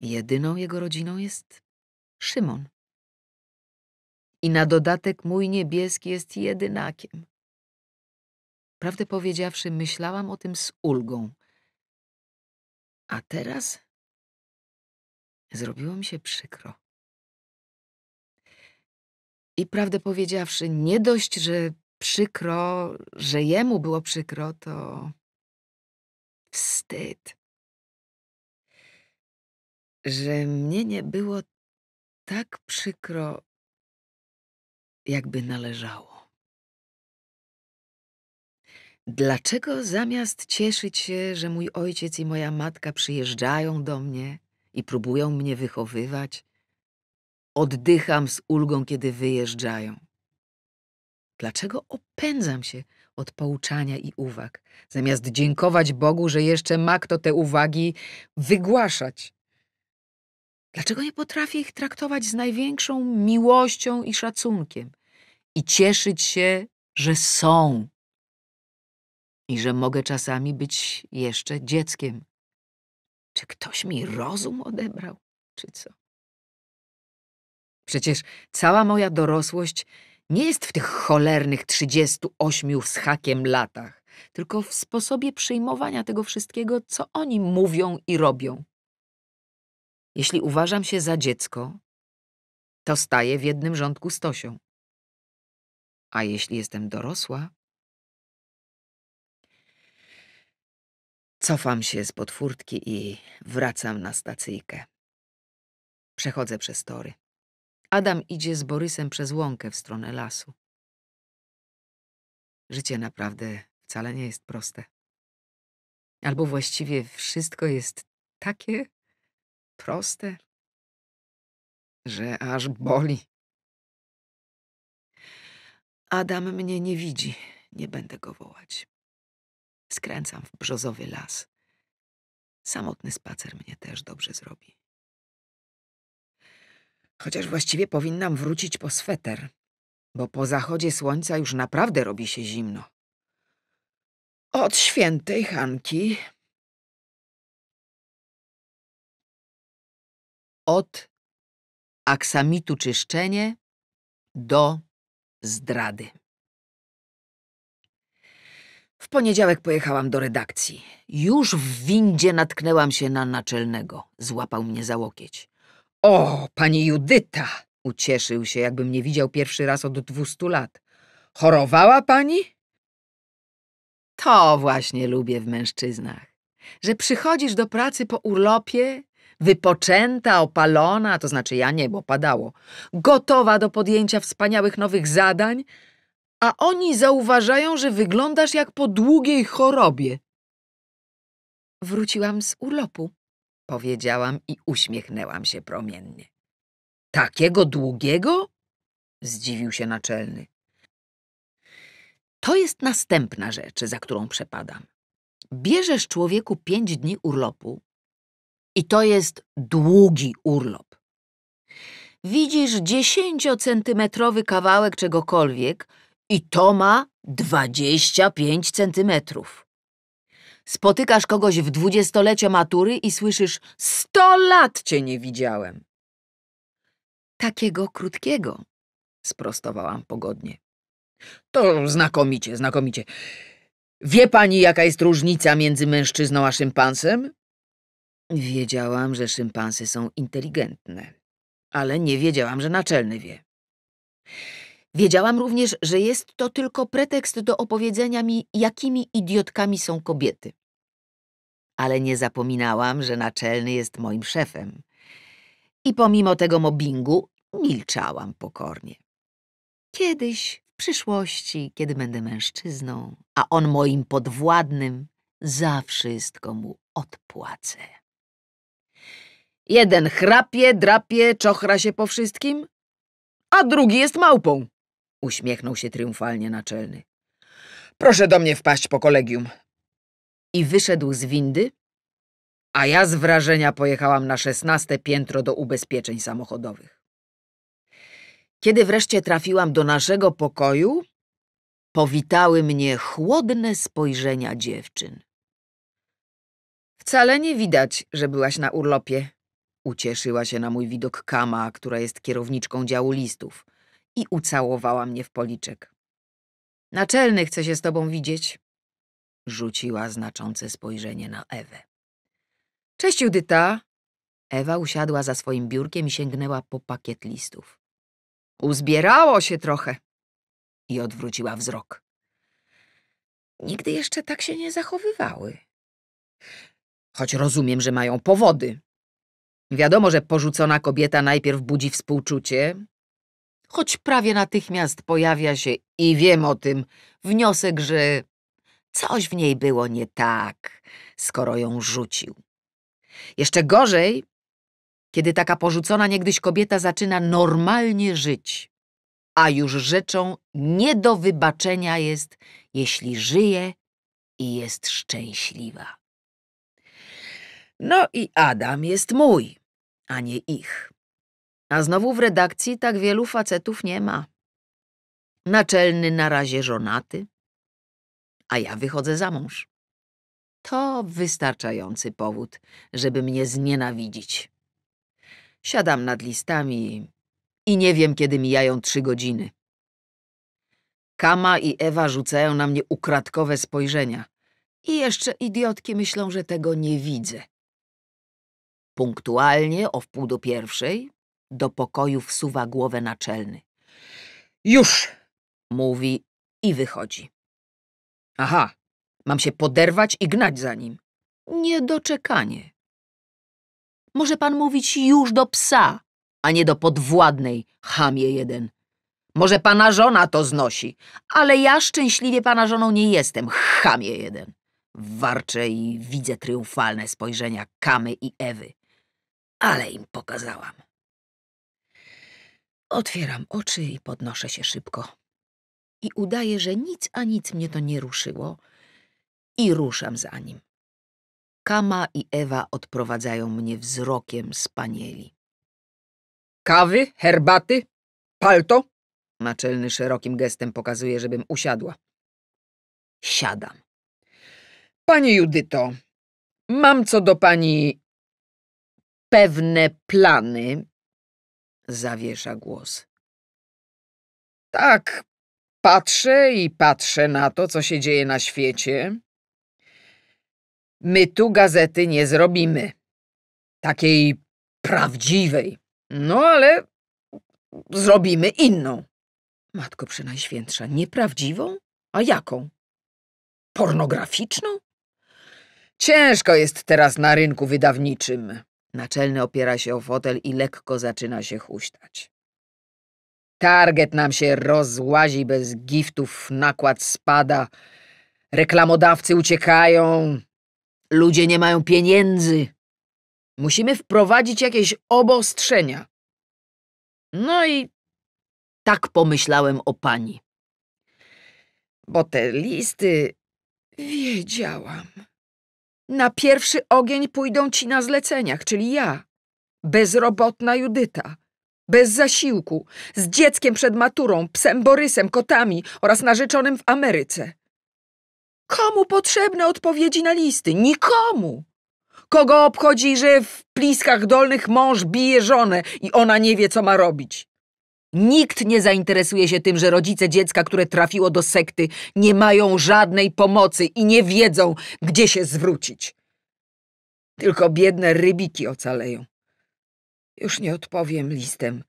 Jedyną jego rodziną jest Szymon. I na dodatek mój niebieski jest jedynakiem. Prawdę powiedziawszy, myślałam o tym z ulgą. A teraz zrobiło mi się przykro. I prawdę powiedziawszy, nie dość, że przykro, że jemu było przykro, to wstyd. Że mnie nie było tak przykro, jakby należało. Dlaczego zamiast cieszyć się, że mój ojciec i moja matka przyjeżdżają do mnie i próbują mnie wychowywać, oddycham z ulgą, kiedy wyjeżdżają? Dlaczego opędzam się od pouczania i uwag, zamiast dziękować Bogu, że jeszcze ma kto te uwagi wygłaszać. Dlaczego nie potrafię ich traktować z największą miłością i szacunkiem i cieszyć się, że są i że mogę czasami być jeszcze dzieckiem? Czy ktoś mi rozum odebrał, czy co? Przecież cała moja dorosłość nie jest w tych cholernych 38 z hakiem latach, tylko w sposobie przyjmowania tego wszystkiego, co oni mówią i robią. Jeśli uważam się za dziecko, to staję w jednym rządku z Tosią. A jeśli jestem dorosła, cofam się z potwórtki i wracam na stacyjkę. Przechodzę przez tory. Adam idzie z Borysem przez łąkę w stronę lasu. Życie naprawdę wcale nie jest proste. Albo właściwie wszystko jest takie proste, że aż boli. Adam mnie nie widzi, nie będę go wołać. Skręcam w brzozowy las. Samotny spacer mnie też dobrze zrobi. Chociaż właściwie powinnam wrócić po sweter, bo po zachodzie słońca już naprawdę robi się zimno. Od świętej Hanki. Od aksamitu czyszczenie do zdrady. W poniedziałek pojechałam do redakcji. Już w windzie natknęłam się na naczelnego. Złapał mnie za łokieć. O, pani Judyta! Ucieszył się, jakby mnie widział pierwszy raz od dwustu lat. Chorowała pani? To właśnie lubię w mężczyznach. Że przychodzisz do pracy po urlopie, wypoczęta, opalona, to znaczy ja nie, bo padało, gotowa do podjęcia wspaniałych nowych zadań, a oni zauważają, że wyglądasz jak po długiej chorobie. Wróciłam z urlopu powiedziałam i uśmiechnęłam się promiennie. Takiego długiego? Zdziwił się naczelny. To jest następna rzecz, za którą przepadam. Bierzesz człowieku pięć dni urlopu i to jest długi urlop. Widzisz dziesięciocentymetrowy kawałek czegokolwiek i to ma dwadzieścia pięć centymetrów. Spotykasz kogoś w dwudziestolecie matury i słyszysz sto lat cię nie widziałem. Takiego krótkiego, sprostowałam pogodnie. To znakomicie, znakomicie. Wie pani, jaka jest różnica między mężczyzną a szympansem? Wiedziałam, że szympansy są inteligentne, ale nie wiedziałam, że naczelny wie. Wiedziałam również, że jest to tylko pretekst do opowiedzenia mi, jakimi idiotkami są kobiety. Ale nie zapominałam, że naczelny jest moim szefem. I pomimo tego mobbingu milczałam pokornie. Kiedyś, w przyszłości, kiedy będę mężczyzną, a on moim podwładnym, za wszystko mu odpłacę. Jeden chrapie, drapie, czochra się po wszystkim, a drugi jest małpą. Uśmiechnął się triumfalnie naczelny. Proszę do mnie wpaść po kolegium. I wyszedł z windy, a ja z wrażenia pojechałam na szesnaste piętro do ubezpieczeń samochodowych. Kiedy wreszcie trafiłam do naszego pokoju, powitały mnie chłodne spojrzenia dziewczyn. Wcale nie widać, że byłaś na urlopie. Ucieszyła się na mój widok Kama, która jest kierowniczką działu listów i ucałowała mnie w policzek. Naczelny chce się z tobą widzieć. Rzuciła znaczące spojrzenie na Ewę. Cześć, Judyta. Ewa usiadła za swoim biurkiem i sięgnęła po pakiet listów. Uzbierało się trochę. I odwróciła wzrok. Nigdy jeszcze tak się nie zachowywały. Choć rozumiem, że mają powody. Wiadomo, że porzucona kobieta najpierw budzi współczucie, choć prawie natychmiast pojawia się, i wiem o tym, wniosek, że coś w niej było nie tak, skoro ją rzucił. Jeszcze gorzej, kiedy taka porzucona niegdyś kobieta zaczyna normalnie żyć, a już rzeczą nie do wybaczenia jest, jeśli żyje i jest szczęśliwa. No i Adam jest mój, a nie ich. A znowu w redakcji tak wielu facetów nie ma. Naczelny na razie żonaty, a ja wychodzę za mąż. To wystarczający powód, żeby mnie znienawidzić. Siadam nad listami i nie wiem, kiedy mijają trzy godziny. Kama i Ewa rzucają na mnie ukradkowe spojrzenia. I jeszcze idiotki myślą, że tego nie widzę. Punktualnie o wpół do pierwszej do pokoju wsuwa głowę naczelny. Już! mówi i wychodzi. Aha, mam się poderwać i gnać za nim. Niedoczekanie. Może pan mówić już do psa, a nie do podwładnej, chamie jeden. Może pana żona to znosi, ale ja szczęśliwie pana żoną nie jestem, chamie jeden. Warczę i widzę triumfalne spojrzenia Kamy i Ewy. Ale im pokazałam. Otwieram oczy i podnoszę się szybko. I udaję, że nic a nic mnie to nie ruszyło i ruszam za nim. Kama i Ewa odprowadzają mnie wzrokiem z panieli. Kawy, herbaty, palto? Naczelny szerokim gestem pokazuje, żebym usiadła. Siadam. Pani Judyto, mam co do pani pewne plany, zawiesza głos. Tak, patrzę i patrzę na to, co się dzieje na świecie. My tu gazety nie zrobimy. Takiej prawdziwej. No ale zrobimy inną. Matko Przynajświętsza, nieprawdziwą? A jaką? Pornograficzną? Ciężko jest teraz na rynku wydawniczym. Naczelny opiera się o fotel i lekko zaczyna się huśtać. Target nam się rozłazi bez giftów, nakład spada, reklamodawcy uciekają, ludzie nie mają pieniędzy. Musimy wprowadzić jakieś obostrzenia. No i tak pomyślałem o pani. Bo te listy wiedziałam. Na pierwszy ogień pójdą ci na zleceniach, czyli ja. Bezrobotna Judyta. Bez zasiłku, z dzieckiem przed maturą, psem Borysem, kotami oraz narzeczonym w Ameryce. Komu potrzebne odpowiedzi na listy? Nikomu! Kogo obchodzi, że w pliskach dolnych mąż bije żonę i ona nie wie, co ma robić? Nikt nie zainteresuje się tym, że rodzice dziecka, które trafiło do sekty, nie mają żadnej pomocy i nie wiedzą, gdzie się zwrócić. Tylko biedne rybiki ocaleją. Już nie odpowiem listem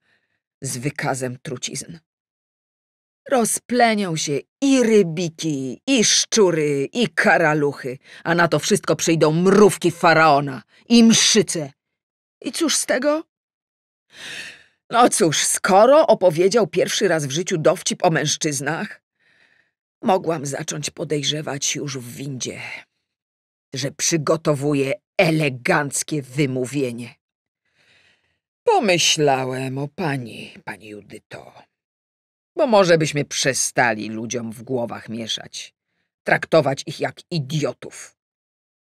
z wykazem trucizn. Rozplenią się i rybiki, i szczury, i karaluchy, a na to wszystko przyjdą mrówki faraona i mszyce. I cóż z tego? No cóż, skoro opowiedział pierwszy raz w życiu dowcip o mężczyznach, mogłam zacząć podejrzewać już w windzie, że przygotowuje eleganckie wymówienie. Pomyślałem o pani, pani Judyto, bo może byśmy przestali ludziom w głowach mieszać, traktować ich jak idiotów.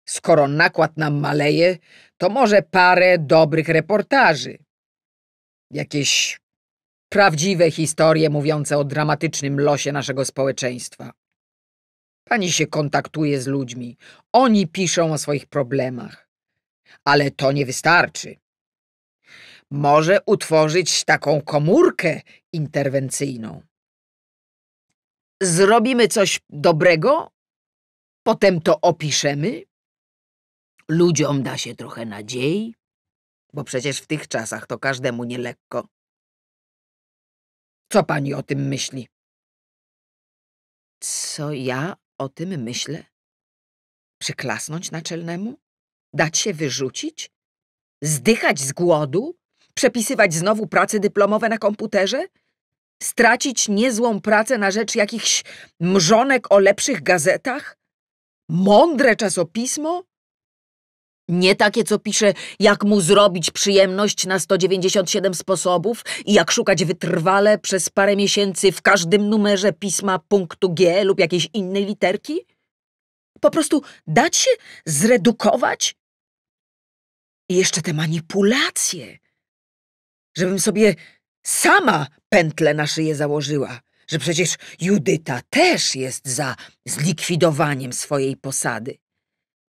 Skoro nakład nam maleje, to może parę dobrych reportaży – Jakieś prawdziwe historie mówiące o dramatycznym losie naszego społeczeństwa. Pani się kontaktuje z ludźmi. Oni piszą o swoich problemach. Ale to nie wystarczy. Może utworzyć taką komórkę interwencyjną. Zrobimy coś dobrego, potem to opiszemy. Ludziom da się trochę nadziei, bo przecież w tych czasach to każdemu nie lekko. Co pani o tym myśli? Co ja o tym myślę? Przyklasnąć naczelnemu? Dać się wyrzucić? Zdychać z głodu? Przepisywać znowu prace dyplomowe na komputerze? Stracić niezłą pracę na rzecz jakichś mrzonek o lepszych gazetach? Mądre czasopismo? Nie takie, co pisze, jak mu zrobić przyjemność na 197 sposobów i jak szukać wytrwale przez parę miesięcy w każdym numerze pisma punktu G lub jakiejś innej literki? Po prostu dać się zredukować? I jeszcze te manipulacje. Żebym sobie sama pętlę na szyję założyła, że przecież Judyta też jest za zlikwidowaniem swojej posady.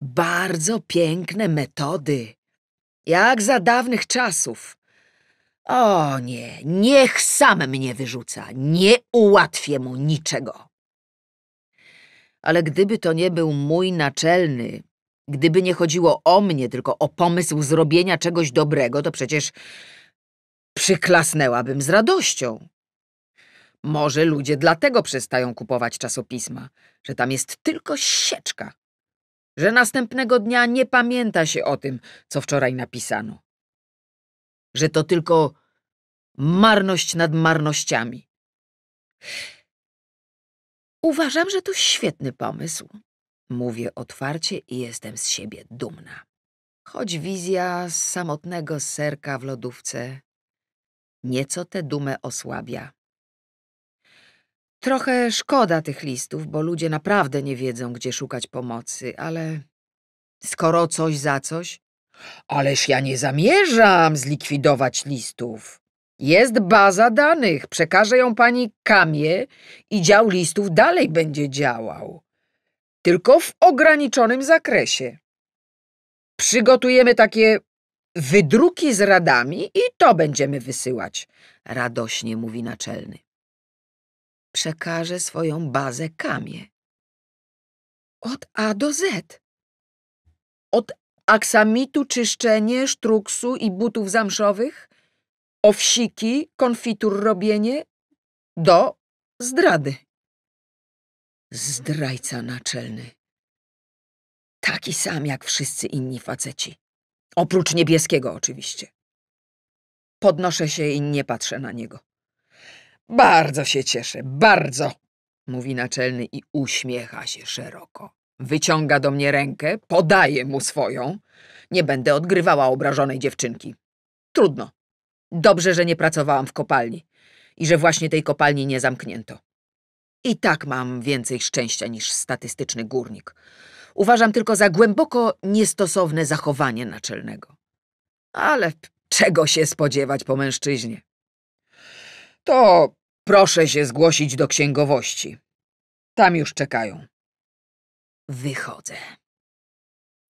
Bardzo piękne metody. Jak za dawnych czasów. O nie, niech sam mnie wyrzuca. Nie ułatwię mu niczego. Ale gdyby to nie był mój naczelny, gdyby nie chodziło o mnie, tylko o pomysł zrobienia czegoś dobrego, to przecież przyklasnęłabym z radością. Może ludzie dlatego przestają kupować czasopisma, że tam jest tylko sieczka, że następnego dnia nie pamięta się o tym, co wczoraj napisano. Że to tylko marność nad marnościami. Uważam, że to świetny pomysł. Mówię otwarcie i jestem z siebie dumna. Choć wizja samotnego serka w lodówce nieco tę dumę osłabia. Trochę szkoda tych listów, bo ludzie naprawdę nie wiedzą, gdzie szukać pomocy, ale skoro coś za coś... Ależ ja nie zamierzam zlikwidować listów. Jest baza danych, przekażę ją pani Kamie i dział listów dalej będzie działał. Tylko w ograniczonym zakresie. Przygotujemy takie wydruki z radami i to będziemy wysyłać, radośnie mówi naczelny przekaże swoją bazę kamie. Od A do Z. Od aksamitu, czyszczenie, sztruksu i butów zamszowych, owsiki, konfitur robienie, do zdrady. Zdrajca naczelny. Taki sam jak wszyscy inni faceci. Oprócz niebieskiego oczywiście. Podnoszę się i nie patrzę na niego. Bardzo się cieszę, bardzo, mówi naczelny i uśmiecha się szeroko. Wyciąga do mnie rękę, podaje mu swoją. Nie będę odgrywała obrażonej dziewczynki. Trudno. Dobrze, że nie pracowałam w kopalni i że właśnie tej kopalni nie zamknięto. I tak mam więcej szczęścia niż statystyczny górnik. Uważam tylko za głęboko niestosowne zachowanie naczelnego. Ale czego się spodziewać po mężczyźnie? to proszę się zgłosić do księgowości. Tam już czekają. Wychodzę.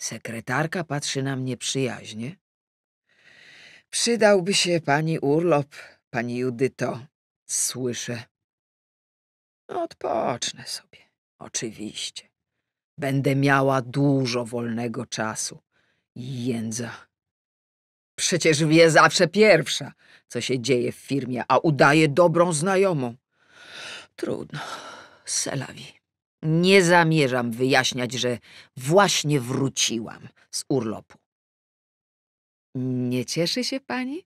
Sekretarka patrzy na mnie przyjaźnie. Przydałby się pani urlop, pani Judyto, słyszę. No, odpocznę sobie, oczywiście. Będę miała dużo wolnego czasu. Jędza. Przecież wie zawsze pierwsza, co się dzieje w firmie, a udaje dobrą znajomą. Trudno, Selawi. Nie zamierzam wyjaśniać, że właśnie wróciłam z urlopu. Nie cieszy się pani?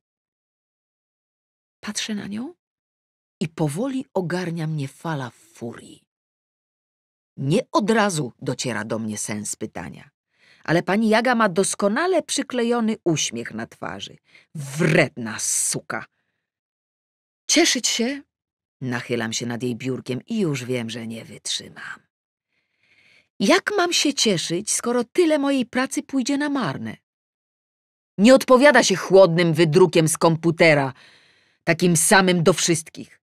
Patrzę na nią i powoli ogarnia mnie fala furii. Nie od razu dociera do mnie sens pytania ale pani Jaga ma doskonale przyklejony uśmiech na twarzy. Wredna suka! Cieszyć się? Nachylam się nad jej biurkiem i już wiem, że nie wytrzymam. Jak mam się cieszyć, skoro tyle mojej pracy pójdzie na marne? Nie odpowiada się chłodnym wydrukiem z komputera, takim samym do wszystkich.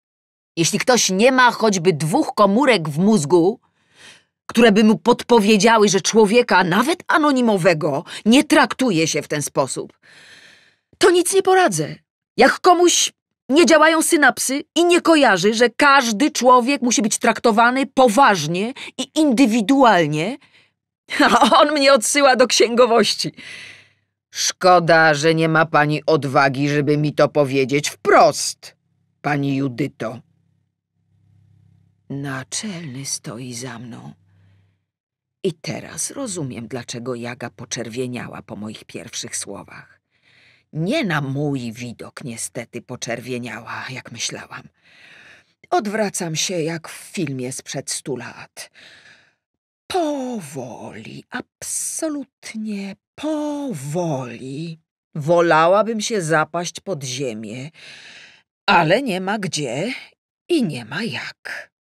Jeśli ktoś nie ma choćby dwóch komórek w mózgu, które by mu podpowiedziały, że człowieka, nawet anonimowego, nie traktuje się w ten sposób, to nic nie poradzę. Jak komuś nie działają synapsy i nie kojarzy, że każdy człowiek musi być traktowany poważnie i indywidualnie, a on mnie odsyła do księgowości. Szkoda, że nie ma pani odwagi, żeby mi to powiedzieć wprost, pani Judyto. Naczelny stoi za mną. I teraz rozumiem, dlaczego Jaga poczerwieniała po moich pierwszych słowach. Nie na mój widok niestety poczerwieniała, jak myślałam. Odwracam się jak w filmie sprzed stu lat. Powoli, absolutnie powoli. Wolałabym się zapaść pod ziemię, ale nie ma gdzie i nie ma jak.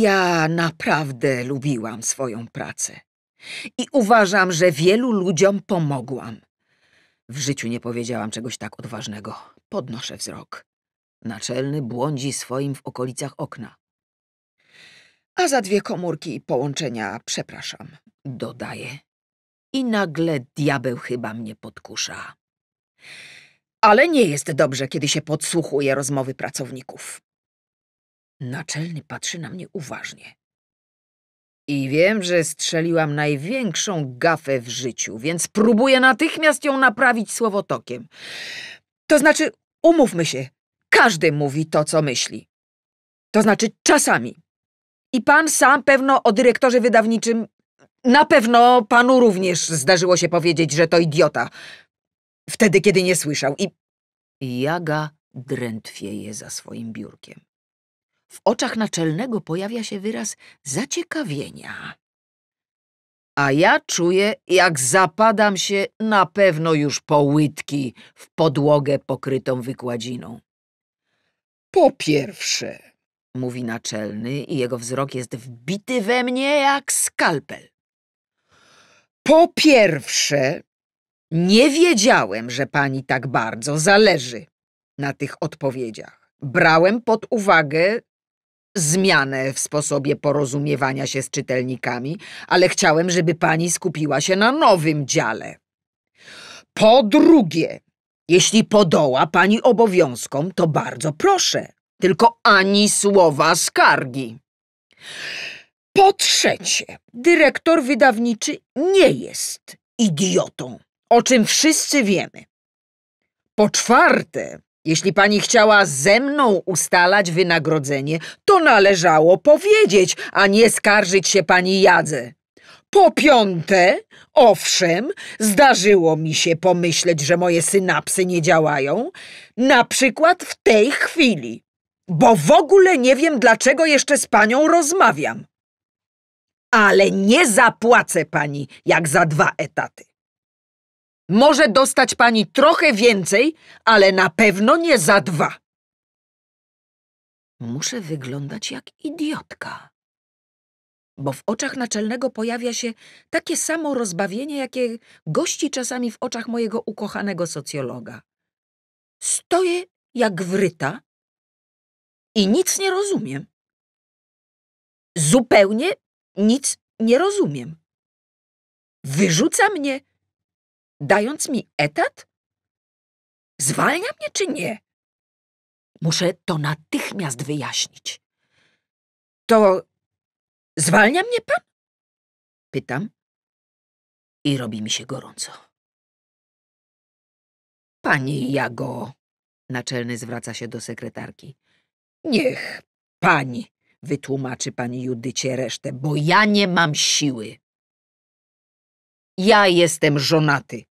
Ja naprawdę lubiłam swoją pracę i uważam, że wielu ludziom pomogłam. W życiu nie powiedziałam czegoś tak odważnego. Podnoszę wzrok. Naczelny błądzi swoim w okolicach okna. A za dwie komórki i połączenia przepraszam, dodaje. I nagle diabeł chyba mnie podkusza. Ale nie jest dobrze, kiedy się podsłuchuje rozmowy pracowników. Naczelny patrzy na mnie uważnie. I wiem, że strzeliłam największą gafę w życiu, więc próbuję natychmiast ją naprawić słowotokiem. To znaczy, umówmy się, każdy mówi to, co myśli. To znaczy, czasami. I pan sam pewno o dyrektorze wydawniczym, na pewno panu również zdarzyło się powiedzieć, że to idiota. Wtedy, kiedy nie słyszał i... Jaga drętwieje za swoim biurkiem. W oczach naczelnego pojawia się wyraz zaciekawienia. A ja czuję, jak zapadam się na pewno już po łydki w podłogę pokrytą wykładziną. Po pierwsze, mówi naczelny i jego wzrok jest wbity we mnie jak skalpel. Po pierwsze, nie wiedziałem, że pani tak bardzo zależy na tych odpowiedziach. Brałem pod uwagę zmianę w sposobie porozumiewania się z czytelnikami, ale chciałem, żeby pani skupiła się na nowym dziale. Po drugie, jeśli podoła pani obowiązkom, to bardzo proszę, tylko ani słowa skargi. Po trzecie, dyrektor wydawniczy nie jest idiotą, o czym wszyscy wiemy. Po czwarte, jeśli pani chciała ze mną ustalać wynagrodzenie, to należało powiedzieć, a nie skarżyć się pani jadze. Po piąte, owszem, zdarzyło mi się pomyśleć, że moje synapsy nie działają, na przykład w tej chwili, bo w ogóle nie wiem, dlaczego jeszcze z panią rozmawiam. Ale nie zapłacę pani jak za dwa etaty. Może dostać pani trochę więcej, ale na pewno nie za dwa. Muszę wyglądać jak idiotka, bo w oczach naczelnego pojawia się takie samo rozbawienie, jakie gości czasami w oczach mojego ukochanego socjologa. Stoję jak wryta i nic nie rozumiem. Zupełnie nic nie rozumiem. Wyrzuca mnie dając mi etat? Zwalnia mnie czy nie? Muszę to natychmiast wyjaśnić. To zwalnia mnie pan? Pytam i robi mi się gorąco. Pani Jago, naczelny zwraca się do sekretarki. Niech pani wytłumaczy pani Judycie resztę, bo ja nie mam siły. Ja jestem żonaty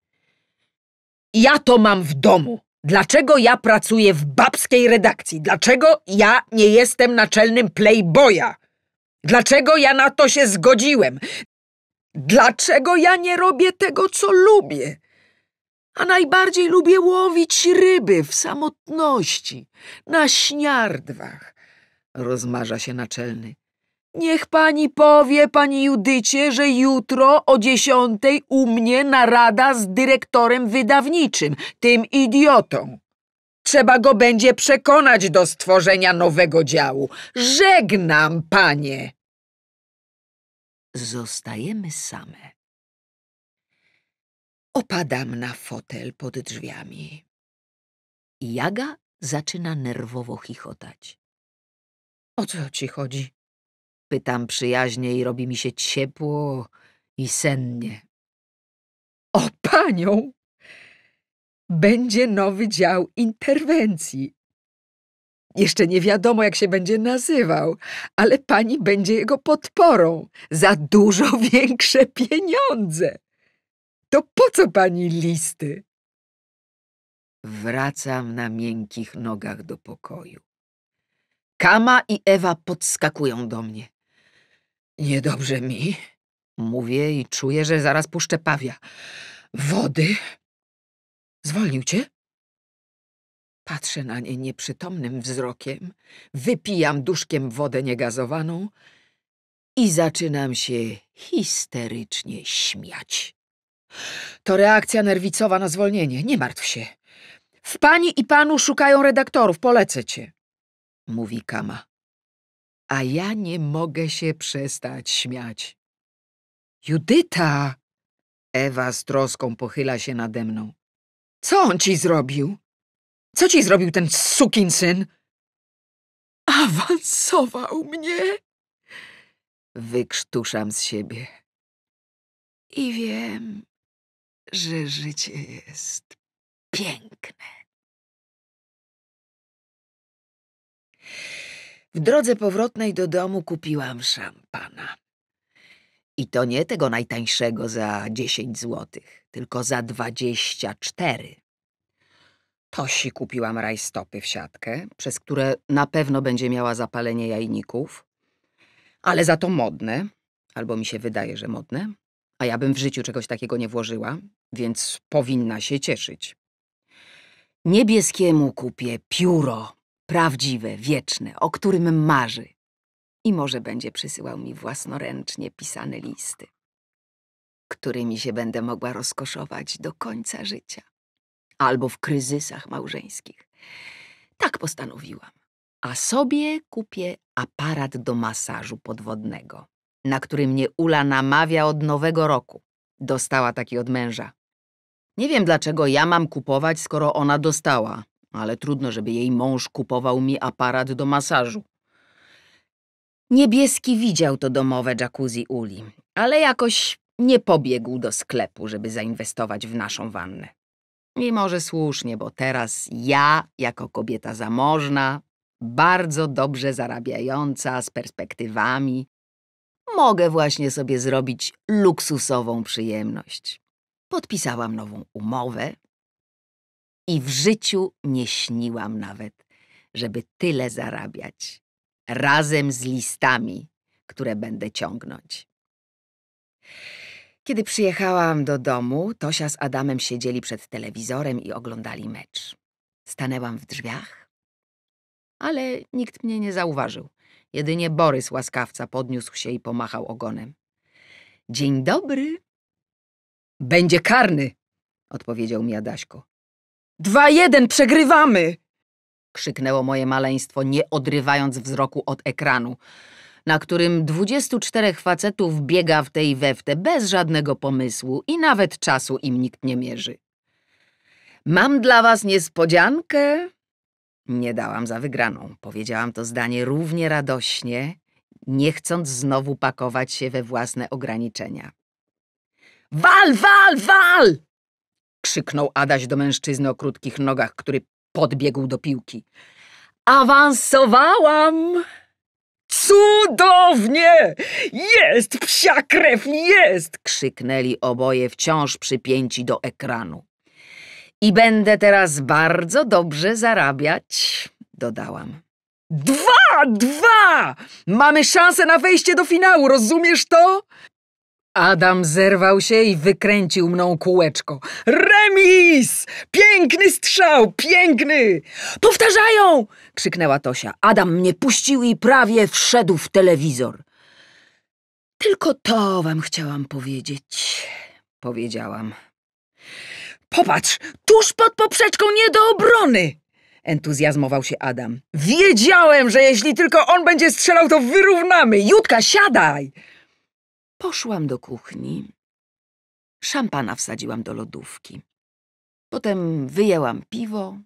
ja to mam w domu? Dlaczego ja pracuję w babskiej redakcji? Dlaczego ja nie jestem naczelnym playboya? Dlaczego ja na to się zgodziłem? Dlaczego ja nie robię tego, co lubię? A najbardziej lubię łowić ryby w samotności, na śniardwach, rozmarza się naczelny. Niech pani powie, pani Judycie, że jutro o dziesiątej u mnie narada z dyrektorem wydawniczym, tym idiotą. Trzeba go będzie przekonać do stworzenia nowego działu. Żegnam, panie! Zostajemy same. Opadam na fotel pod drzwiami. Jaga zaczyna nerwowo chichotać. O co ci chodzi? Pytam przyjaźnie i robi mi się ciepło i sennie. O panią! Będzie nowy dział interwencji. Jeszcze nie wiadomo, jak się będzie nazywał, ale pani będzie jego podporą za dużo większe pieniądze. To po co pani listy? Wracam na miękkich nogach do pokoju. Kama i Ewa podskakują do mnie. Niedobrze mi. Mówię i czuję, że zaraz puszczę pawia. Wody? Zwolnił cię? Patrzę na nie nieprzytomnym wzrokiem, wypijam duszkiem wodę niegazowaną i zaczynam się histerycznie śmiać. To reakcja nerwicowa na zwolnienie, nie martw się. W pani i panu szukają redaktorów, polecę cię, mówi Kama a ja nie mogę się przestać śmiać. Judyta! Ewa z troską pochyla się nade mną. Co on ci zrobił? Co ci zrobił ten syn? Awansował mnie! Wykrztuszam z siebie. I wiem, że życie jest piękne. W drodze powrotnej do domu kupiłam szampana. I to nie tego najtańszego za dziesięć złotych, tylko za dwadzieścia cztery. Tosi kupiłam rajstopy w siatkę, przez które na pewno będzie miała zapalenie jajników, ale za to modne, albo mi się wydaje, że modne, a ja bym w życiu czegoś takiego nie włożyła, więc powinna się cieszyć. Niebieskiemu kupię pióro prawdziwe, wieczne, o którym marzy. I może będzie przysyłał mi własnoręcznie pisane listy, którymi się będę mogła rozkoszować do końca życia. Albo w kryzysach małżeńskich. Tak postanowiłam. A sobie kupię aparat do masażu podwodnego, na który mnie Ula namawia od nowego roku. Dostała taki od męża. Nie wiem, dlaczego ja mam kupować, skoro ona dostała ale trudno, żeby jej mąż kupował mi aparat do masażu. Niebieski widział to domowe jacuzzi Uli, ale jakoś nie pobiegł do sklepu, żeby zainwestować w naszą wannę. I może słusznie, bo teraz ja, jako kobieta zamożna, bardzo dobrze zarabiająca, z perspektywami, mogę właśnie sobie zrobić luksusową przyjemność. Podpisałam nową umowę i w życiu nie śniłam nawet, żeby tyle zarabiać, razem z listami, które będę ciągnąć. Kiedy przyjechałam do domu, Tosia z Adamem siedzieli przed telewizorem i oglądali mecz. Stanęłam w drzwiach, ale nikt mnie nie zauważył. Jedynie Borys łaskawca podniósł się i pomachał ogonem. Dzień dobry. Będzie karny, odpowiedział mi Adaśko. Dwa jeden, przegrywamy! Krzyknęło moje maleństwo, nie odrywając wzroku od ekranu, na którym 24 facetów biega w tej wewte bez żadnego pomysłu i nawet czasu im nikt nie mierzy. Mam dla was niespodziankę? Nie dałam za wygraną. Powiedziałam to zdanie równie radośnie, nie chcąc znowu pakować się we własne ograniczenia. Wal, wal, wal! krzyknął Adaś do mężczyzny o krótkich nogach, który podbiegł do piłki. Awansowałam! Cudownie! Jest psia krew, jest! Krzyknęli oboje wciąż przypięci do ekranu. I będę teraz bardzo dobrze zarabiać, dodałam. Dwa, dwa! Mamy szansę na wejście do finału, rozumiesz to? Adam zerwał się i wykręcił mną kółeczko. Remis! Piękny strzał! Piękny! Powtarzają! krzyknęła Tosia. Adam mnie puścił i prawie wszedł w telewizor. Tylko to wam chciałam powiedzieć, powiedziałam. Popatrz, tuż pod poprzeczką nie do obrony! Entuzjazmował się Adam. Wiedziałem, że jeśli tylko on będzie strzelał, to wyrównamy. Jutka, siadaj! Poszłam do kuchni. Szampana wsadziłam do lodówki. Potem wyjęłam piwo,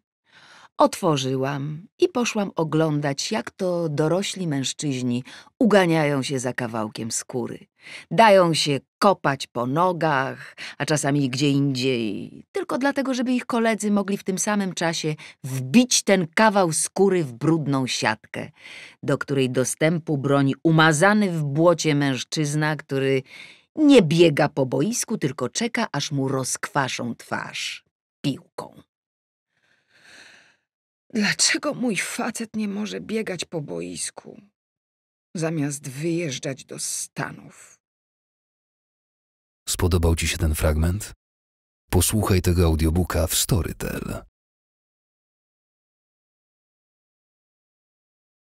otworzyłam i poszłam oglądać, jak to dorośli mężczyźni uganiają się za kawałkiem skóry. Dają się kopać po nogach, a czasami gdzie indziej, tylko dlatego, żeby ich koledzy mogli w tym samym czasie wbić ten kawał skóry w brudną siatkę, do której dostępu broni umazany w błocie mężczyzna, który nie biega po boisku, tylko czeka, aż mu rozkwaszą twarz piłką. Dlaczego mój facet nie może biegać po boisku? zamiast wyjeżdżać do Stanów. Spodobał ci się ten fragment? Posłuchaj tego audiobooka w Storytel.